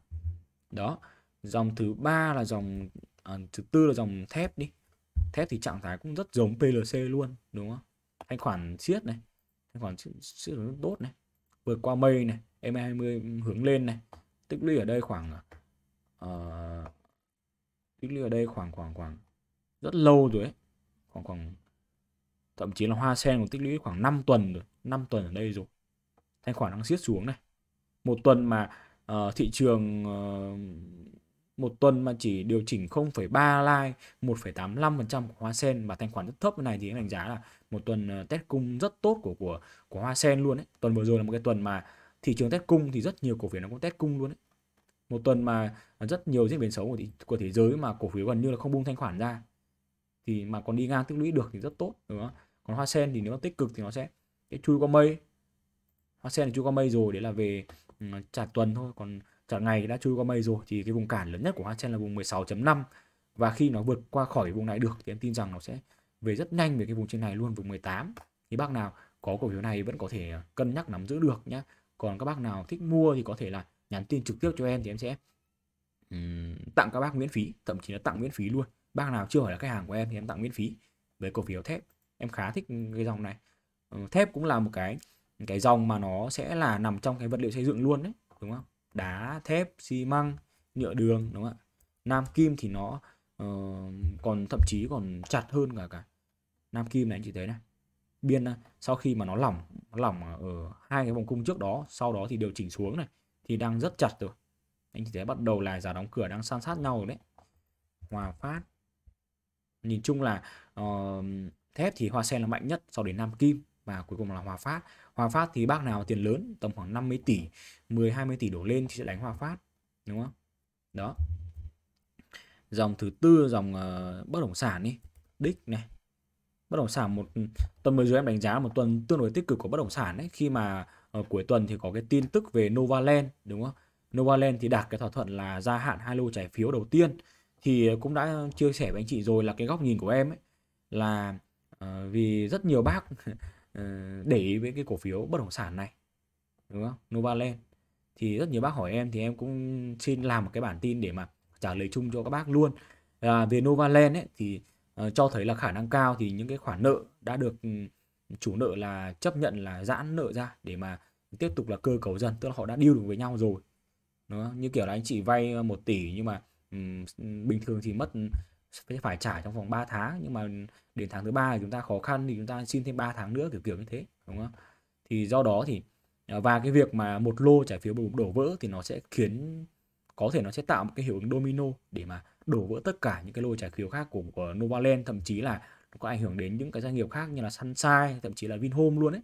đó dòng thứ ba là dòng à, thứ tư là dòng thép đi thép thì trạng thái cũng rất giống PLC luôn đúng không thanh khoản siết này thanh khoản siết rất tốt này vượt qua mây này em 20 hướng lên này tích lũy ở đây khoảng uh, tích lũy ở đây khoảng khoảng khoảng rất lâu rồi ấy khoảng khoảng thậm chí là hoa sen còn tích lũy khoảng 5 tuần rồi 5 tuần ở đây rồi thanh khoản đang siết xuống này một tuần mà uh, thị trường uh, một tuần mà chỉ điều chỉnh 0,3 like 1,85% của hoa sen và thanh khoản rất thấp như này thì anh đánh giá là một tuần ờ, test cung rất tốt của của của hoa sen luôn đấy tuần vừa rồi là một cái tuần mà thị trường test cung thì rất nhiều cổ phiếu nó cũng test cung luôn đấy một tuần mà rất nhiều diễn biến xấu của của thế giới mà cổ phiếu gần như là không bung thanh khoản ra thì mà còn đi ngang tích lũy được thì rất tốt đúng không? còn hoa sen thì nếu nó tích cực thì nó sẽ cái chui qua mây hoa sen thì chui qua mây rồi đấy là về chả ừ, tuần thôi còn chả ngày đã chui qua mây rồi thì cái vùng cản lớn nhất của hoa sen là vùng 16.5 và khi nó vượt qua khỏi vùng này được thì em tin rằng nó sẽ về rất nhanh về cái vùng trên này luôn vùng 18 thì bác nào có cổ phiếu này vẫn có thể cân nhắc nắm giữ được nhé còn các bác nào thích mua thì có thể là nhắn tin trực tiếp cho em thì em sẽ um, tặng các bác miễn phí thậm chí là tặng miễn phí luôn bang nào chưa phải là khách hàng của em thì em tặng miễn phí với cổ phiếu thép em khá thích cái dòng này ừ, thép cũng là một cái cái dòng mà nó sẽ là nằm trong cái vật liệu xây dựng luôn đấy đúng không đá thép xi măng nhựa đường đúng không ạ nam kim thì nó uh, còn thậm chí còn chặt hơn cả cả nam kim này anh chị thấy này biên à, sau khi mà nó lỏng nó lỏng ở hai cái vòng cung trước đó sau đó thì điều chỉnh xuống này thì đang rất chặt rồi anh chị thấy bắt đầu là giá đóng cửa đang san sát nhau rồi đấy hòa phát nhìn chung là uh, thép thì hoa sen là mạnh nhất sau đến nam kim và cuối cùng là hòa phát hòa phát thì bác nào tiền lớn tầm khoảng 50 tỷ 10 20 tỷ đổ lên thì sẽ đánh hòa phát đúng không đó dòng thứ tư dòng uh, bất động sản đi đích này bất động sản một tuần mới dưới em đánh giá một tuần tương đối tích cực của bất động sản đấy khi mà ở ờ, cuối tuần thì có cái tin tức về Novaland đúng không Novaland thì đạt cái thỏa thuận là gia hạn hai lô trái phiếu đầu tiên thì ờ, cũng đã chia sẻ với anh chị rồi là cái góc nhìn của em ấy là ờ, vì rất nhiều bác ờ, để ý với cái cổ phiếu bất động sản này đúng không Novaland thì rất nhiều bác hỏi em thì em cũng xin làm một cái bản tin để mà trả lời chung cho các bác luôn là về Novaland ấy thì cho thấy là khả năng cao thì những cái khoản nợ đã được ừ, chủ nợ là chấp nhận là giãn nợ ra để mà tiếp tục là cơ cấu dần tức là họ đã điêu được với nhau rồi đó như kiểu là anh chị vay một tỷ nhưng mà bình thường thì mất phải trả trong vòng 3 tháng nhưng mà đến tháng thứ ba chúng ta khó khăn thì chúng ta xin thêm 3 tháng nữa kiểu kiểu như thế đúng không thì do đó thì à, và cái việc mà một lô trái phiếu đổ vỡ thì nó sẽ khiến có thể nó sẽ tạo một cái hiệu ứng domino để mà đổ vỡ tất cả những cái lô trái phiếu khác của, của Novaland thậm chí là nó có ảnh hưởng đến những cái doanh nghiệp khác như là Sunshine thậm chí là Vinhome luôn đấy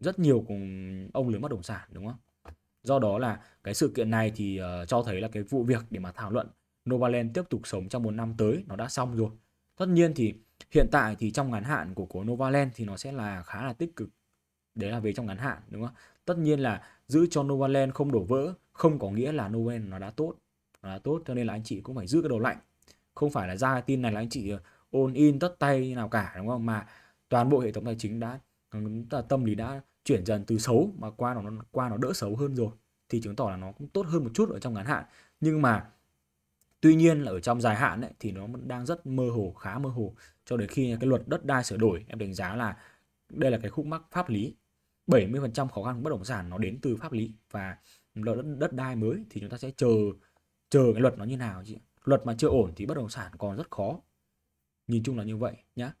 rất nhiều cùng ông lớn bất động sản đúng không Do đó là cái sự kiện này thì uh, cho thấy là cái vụ việc để mà thảo luận Novaland tiếp tục sống trong một năm tới nó đã xong rồi. Tất nhiên thì hiện tại thì trong ngắn hạn của của Novaland thì nó sẽ là khá là tích cực. Đấy là về trong ngắn hạn đúng không? Tất nhiên là giữ cho Novaland không đổ vỡ không có nghĩa là Novaland nó đã tốt. Nó đã tốt cho nên là anh chị cũng phải giữ cái đầu lạnh. Không phải là ra tin này là anh chị ôn ờ, in tất tay như nào cả đúng không? Mà toàn bộ hệ thống tài chính đã tâm lý đã chuyển dần từ xấu mà qua nó qua nó đỡ xấu hơn rồi thì chứng tỏ là nó cũng tốt hơn một chút ở trong ngắn hạn nhưng mà tuy nhiên là ở trong dài hạn ấy, thì nó đang rất mơ hồ khá mơ hồ cho đến khi cái luật đất đai sửa đổi em đánh giá là đây là cái khúc mắc pháp lý 70% khó khăn bất động sản nó đến từ pháp lý và luật đất, đất đai mới thì chúng ta sẽ chờ chờ cái luật nó như nào chị luật mà chưa ổn thì bất động sản còn rất khó nhìn chung là như vậy nhá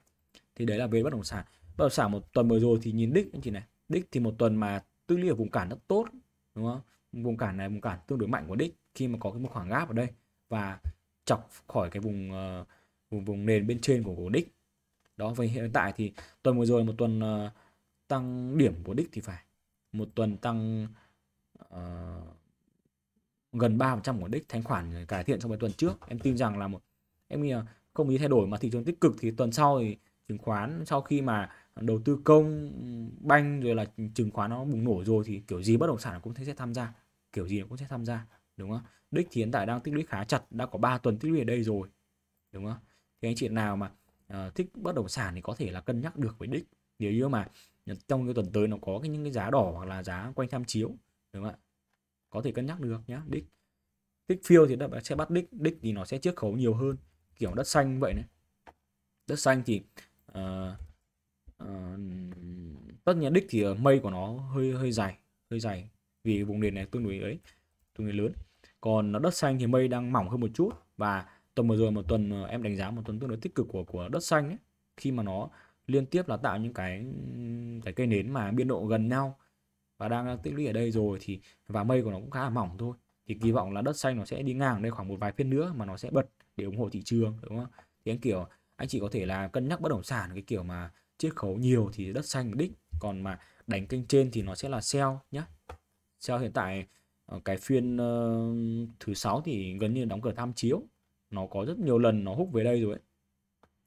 thì đấy là về bất động sản bất động sản một tuần vừa rồi thì nhìn đích anh chị này đích thì một tuần mà tư liệu vùng cản rất tốt đúng không vùng cản này vùng cản tương đối mạnh của đích khi mà có cái một khoảng gáp ở đây và chọc khỏi cái vùng uh, vùng vùng nền bên trên của, cổ đích đó và hiện tại thì tuần vừa rồi một tuần uh, tăng điểm của đích thì phải một tuần tăng uh, gần 3% của đích thanh khoản cải thiện so với tuần trước em tin rằng là một em nghĩ là không ý thay đổi mà thị trường tích cực thì tuần sau thì chứng khoán sau khi mà đầu tư công banh rồi là chứng khoán nó bùng nổ rồi thì kiểu gì bất động sản cũng sẽ tham gia kiểu gì cũng sẽ tham gia đúng không đích thì hiện tại đang tích lũy khá chặt đã có 3 tuần tích lũy ở đây rồi đúng không thì anh chị nào mà uh, thích bất động sản thì có thể là cân nhắc được với đích nếu như mà trong cái tuần tới nó có cái, những cái giá đỏ hoặc là giá quanh tham chiếu đúng không ạ có thể cân nhắc được nhá đích đích phiêu thì đất sẽ bắt đích đích thì nó sẽ chiết khấu nhiều hơn kiểu đất xanh vậy này đất xanh thì uh, Ờ, tất nhiên đích thì ờ, mây của nó hơi hơi dài hơi dài vì vùng nền này tương đối ấy tương đối lớn còn nó đất xanh thì mây đang mỏng hơn một chút và tuần vừa rồi một tuần ờ, em đánh giá một tuần tương đối tích cực của của đất xanh ấy, khi mà nó liên tiếp là tạo những cái cái cây nến mà biên độ gần nhau và đang tích lũy ở đây rồi thì và mây của nó cũng khá là mỏng thôi thì kỳ vọng là đất xanh nó sẽ đi ngang đây khoảng một vài phiên nữa mà nó sẽ bật để ủng hộ thị trường đúng không thì anh kiểu anh chị có thể là cân nhắc bất động sản cái kiểu mà chiết khấu nhiều thì đất xanh đích còn mà đánh kênh trên thì nó sẽ là sell nhé sell hiện tại ở ờ, cái phiên uh, thứ sáu thì gần như đóng cửa tham chiếu nó có rất nhiều lần nó hút về đây rồi ấy.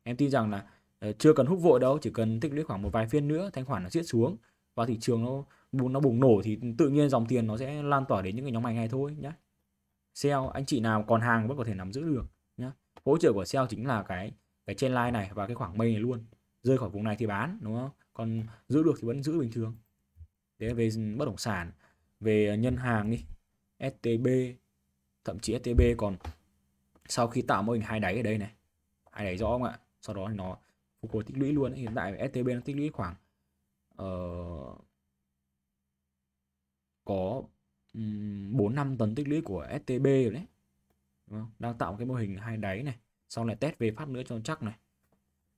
em tin rằng là uh, chưa cần hút vội đâu chỉ cần tích lũy khoảng một vài phiên nữa thanh khoản nó siết xuống và thị trường nó nó bùng nổ thì tự nhiên dòng tiền nó sẽ lan tỏa đến những cái nhóm ngành này thôi nhé sell anh chị nào còn hàng vẫn có thể nắm giữ được nhé hỗ trợ của sell chính là cái cái trên line này và cái khoảng mây này luôn rơi khỏi vùng này thì bán đúng không còn giữ được thì vẫn giữ bình thường Thế về bất động sản về nhân hàng đi STB thậm chí STB còn sau khi tạo mô hình hai đáy ở đây này hai đáy rõ không ạ sau đó nó phục hồi tích lũy luôn hiện tại STB nó tích lũy khoảng uh, có um, năm tấn tích lũy của STB rồi đấy đúng không? đang tạo một cái mô hình hai đáy này sau này test về phát nữa cho chắc này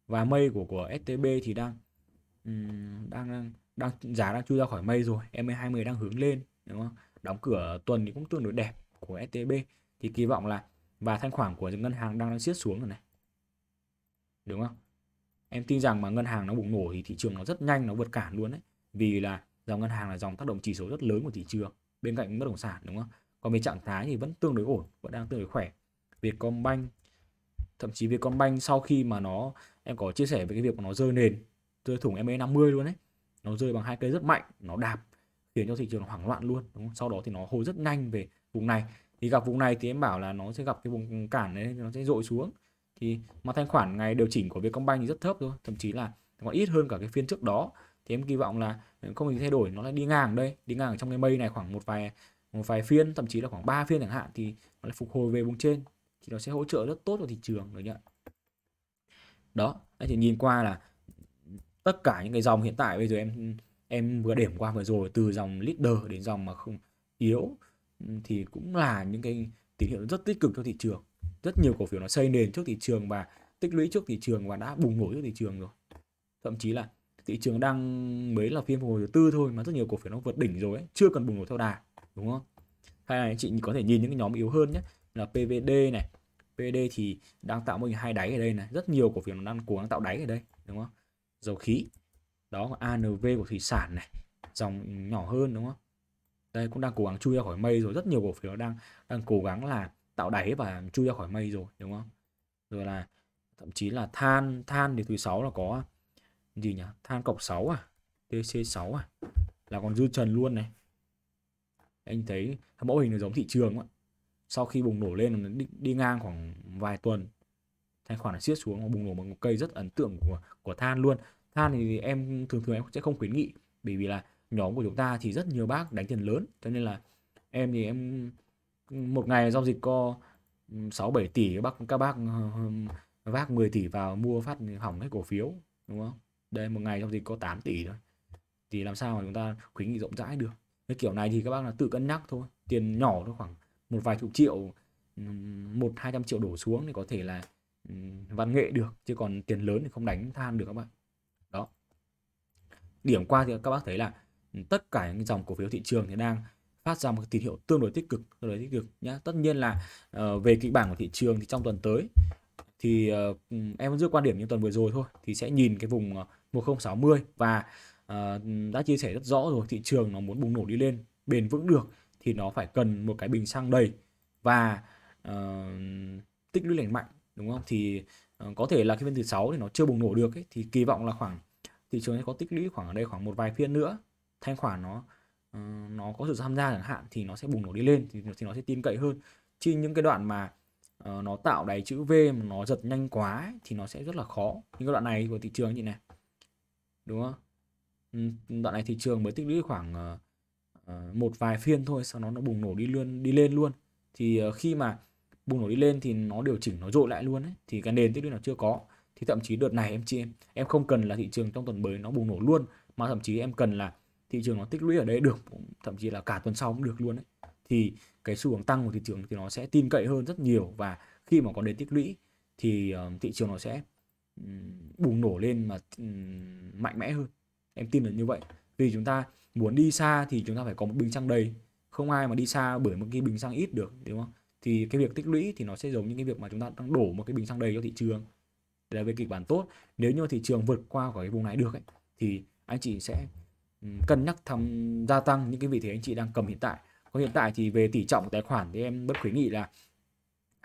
và mây của của STB thì đang um, đang đang giá đang chui ra khỏi mây rồi MA20 đang hướng lên đúng không đóng cửa tuần thì cũng tương đối đẹp của STB thì kỳ vọng là và thanh khoản của ngân hàng đang đang siết xuống rồi này đúng không em tin rằng mà ngân hàng nó bùng nổ thì thị trường nó rất nhanh nó vượt cản luôn đấy vì là dòng ngân hàng là dòng tác động chỉ số rất lớn của thị trường bên cạnh bất động sản đúng không còn về trạng thái thì vẫn tương đối ổn vẫn đang tương đối khỏe Vietcombank thậm chí Vietcombank sau khi mà nó em có chia sẻ về cái việc mà nó rơi nền rơi thủng MA50 e luôn đấy nó rơi bằng hai cây rất mạnh nó đạp khiến cho thị trường hoảng loạn luôn đúng không? sau đó thì nó hồi rất nhanh về vùng này thì gặp vùng này thì em bảo là nó sẽ gặp cái vùng cản đấy nó sẽ dội xuống thì mà thanh khoản ngày điều chỉnh của Vietcombank thì rất thấp thôi thậm chí là còn ít hơn cả cái phiên trước đó thì em kỳ vọng là không gì thay đổi nó lại đi ngang đây đi ngang ở trong cái mây này khoảng một vài một vài phiên thậm chí là khoảng 3 phiên chẳng hạn thì nó lại phục hồi về vùng trên thì nó sẽ hỗ trợ rất tốt cho thị trường rồi nhận đó anh chị nhìn qua là tất cả những cái dòng hiện tại bây giờ em em vừa điểm qua vừa rồi từ dòng leader đến dòng mà không yếu thì cũng là những cái tín hiệu rất tích cực cho thị trường rất nhiều cổ phiếu nó xây nền trước thị trường và tích lũy trước thị trường và đã bùng nổ trước thị trường rồi thậm chí là thị trường đang mới là phiên phục hồi thứ tư thôi mà rất nhiều cổ phiếu nó vượt đỉnh rồi ấy, chưa cần bùng nổ theo đà đúng không hay là anh chị có thể nhìn những cái nhóm yếu hơn nhé là PVD này PVD thì đang tạo mô hình hai đáy ở đây này rất nhiều cổ phiếu nó đang cố gắng tạo đáy ở đây đúng không dầu khí đó còn ANV của thủy sản này dòng nhỏ hơn đúng không đây cũng đang cố gắng chui ra khỏi mây rồi rất nhiều cổ phiếu đang đang cố gắng là tạo đáy và chui ra khỏi mây rồi đúng không rồi là thậm chí là than than thì thứ sáu là có gì nhỉ than cọc 6 à TC6 à là còn dư trần luôn này anh thấy mẫu hình nó giống thị trường ạ sau khi bùng nổ lên nó đi, đi ngang khoảng vài tuần thanh khoản nó siết xuống nó bùng nổ một cây rất ấn tượng của của than luôn than thì em thường thường em sẽ không khuyến nghị bởi vì là nhóm của chúng ta thì rất nhiều bác đánh tiền lớn cho nên là em thì em một ngày giao dịch co 6 7 tỷ các bác các bác vác 10 tỷ vào mua phát hỏng hết cổ phiếu đúng không đây một ngày giao dịch có 8 tỷ thôi thì làm sao mà chúng ta khuyến nghị rộng rãi được cái kiểu này thì các bác là tự cân nhắc thôi tiền nhỏ thôi khoảng một vài chục triệu một hai trăm triệu đổ xuống thì có thể là văn nghệ được chứ còn tiền lớn thì không đánh than được các bạn đó điểm qua thì các bác thấy là tất cả những dòng cổ phiếu thị trường thì đang phát ra một tín hiệu tương đối tích cực tương đối tích cực nhé tất nhiên là ờ, về kịch bản của thị trường thì trong tuần tới thì ờ, em vẫn giữ quan điểm như tuần vừa rồi thôi thì sẽ nhìn cái vùng ờ, uh, 1060 và đã chia sẻ rất rõ rồi thị trường nó muốn bùng nổ đi lên bền vững được thì nó phải cần một cái bình xăng đầy và uh, tích lũy lành mạnh đúng không thì uh, có thể là cái phiên thứ sáu thì nó chưa bùng nổ được ấy, thì kỳ vọng là khoảng thị trường sẽ có tích lũy khoảng ở đây khoảng một vài phiên nữa thanh khoản nó uh, nó có sự tham gia chẳng hạn thì nó sẽ bùng nổ đi lên thì, thì nó sẽ tin cậy hơn chứ những cái đoạn mà uh, nó tạo đáy chữ V mà nó giật nhanh quá ấy, thì nó sẽ rất là khó những cái đoạn này của thị trường như này đúng không đoạn này thị trường mới tích lũy khoảng Ờ, một vài phiên thôi sau đó nó bùng nổ đi luôn đi lên luôn thì ờ, khi mà bùng nổ đi lên thì nó điều chỉnh nó dội lại luôn ấy. thì cái nền tích lũy nó chưa có thì thậm chí đợt này em chị em em không cần là thị trường trong tuần mới nó bùng nổ luôn mà thậm chí em cần là thị trường nó tích lũy ở đây được thậm chí là cả tuần sau cũng được luôn ấy thì cái xu hướng tăng của thị trường thì nó sẽ tin cậy hơn rất nhiều và khi mà có đến tích lũy thì ờ, thị trường nó sẽ bùng nổ lên mà mạnh mẽ hơn em tin là như vậy vì chúng ta muốn đi xa thì chúng ta phải có một bình xăng đầy không ai mà đi xa bởi một cái bình xăng ít được đúng không thì cái việc tích lũy thì nó sẽ giống như cái việc mà chúng ta đang đổ một cái bình xăng đầy cho thị trường là về kịch bản tốt nếu như thị trường vượt qua khỏi cái vùng này được ấy, thì anh chị sẽ ừ, cân nhắc tham gia tăng những cái vị thế anh chị đang cầm hiện tại có hiện tại thì về tỷ trọng tài khoản thì em bất khuyến nghị là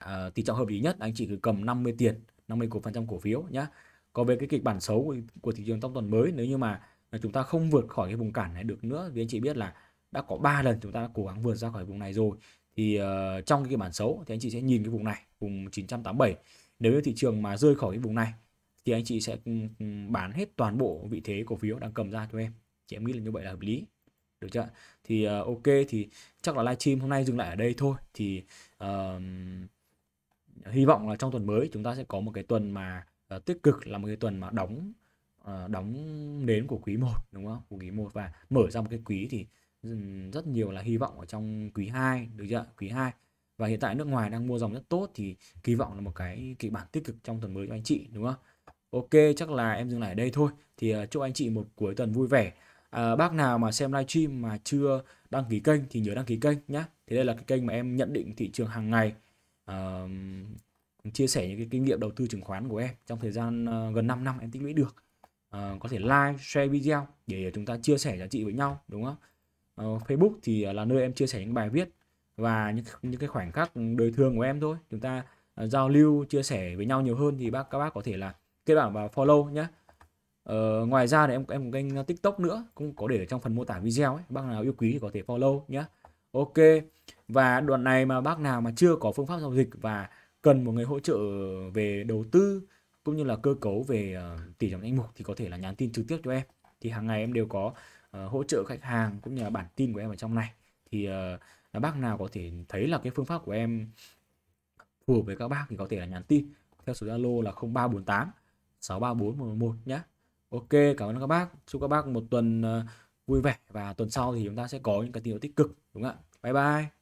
uh, tỷ trọng hợp lý nhất anh chị cứ cầm 50 tiền 50 cổ phần trăm cổ phiếu nhá có về cái kịch bản xấu của, của thị trường trong tuần mới nếu như mà là chúng ta không vượt khỏi cái vùng cản này được nữa vì anh chị biết là đã có 3 lần chúng ta đã cố gắng vượt ra khỏi vùng này rồi thì uh, trong cái bản xấu thì anh chị sẽ nhìn cái vùng này vùng 987 nếu như thị trường mà rơi khỏi cái vùng này thì anh chị sẽ ừ, ừ, bán hết toàn bộ vị thế cổ phiếu đang cầm ra cho em chị em nghĩ là như vậy là hợp lý được chưa thì uh, ok thì chắc là livestream hôm nay dừng lại ở đây thôi thì uh, hy vọng là trong tuần mới chúng ta sẽ có một cái tuần mà uh, tích cực là một cái tuần mà đóng Ờ, đóng nến của quý 1 đúng không? Của quý 1 và mở ra một cái quý thì rất nhiều là hy vọng ở trong quý 2 được chưa? Quý 2 và hiện tại nước ngoài đang mua dòng rất tốt thì kỳ vọng là một cái kịch bản tích cực trong tuần mới cho anh chị đúng không? Ok chắc là em dừng lại ở đây thôi thì ờ, chúc anh chị một cuối tuần vui vẻ. À, bác nào mà xem livestream mà chưa đăng ký kênh thì nhớ đăng ký kênh nhé. Thì đây là cái kênh mà em nhận định thị trường hàng ngày uh, chia sẻ những cái kinh nghiệm đầu tư chứng khoán của em trong thời gian gần 5 năm em tích lũy được uh, có thể like share video để chúng ta chia sẻ giá trị với nhau đúng không uh, Facebook thì là nơi em chia sẻ những bài viết và những những cái khoảnh khắc đời thường của em thôi chúng ta uh, giao lưu chia sẻ với nhau nhiều hơn thì bác các bác có thể là kết bạn và follow nhé Ờ, ngoài ra thì em em có kênh tiktok nữa cũng có để ở trong phần mô tả video ấy bác nào yêu quý thì có thể follow nhé ok và đoạn này mà bác nào mà chưa có phương pháp giao dịch và cần một người hỗ trợ về đầu tư cũng như là cơ cấu về ờ, tỷ trọng danh mục thì có thể là nhắn tin trực tiếp cho em thì hàng ngày em đều có uh, hỗ trợ khách hàng cũng như là bản tin của em ở trong này thì uh, bác nào có thể thấy là cái phương pháp của em phù hợp với các bác thì có thể là nhắn tin theo số Zalo là 0348 63411 nhé Ok cảm ơn các bác chúc các bác một tuần uh, vui vẻ và tuần sau thì chúng ta sẽ có những cái tin hiệu tích cực đúng không ạ Bye bye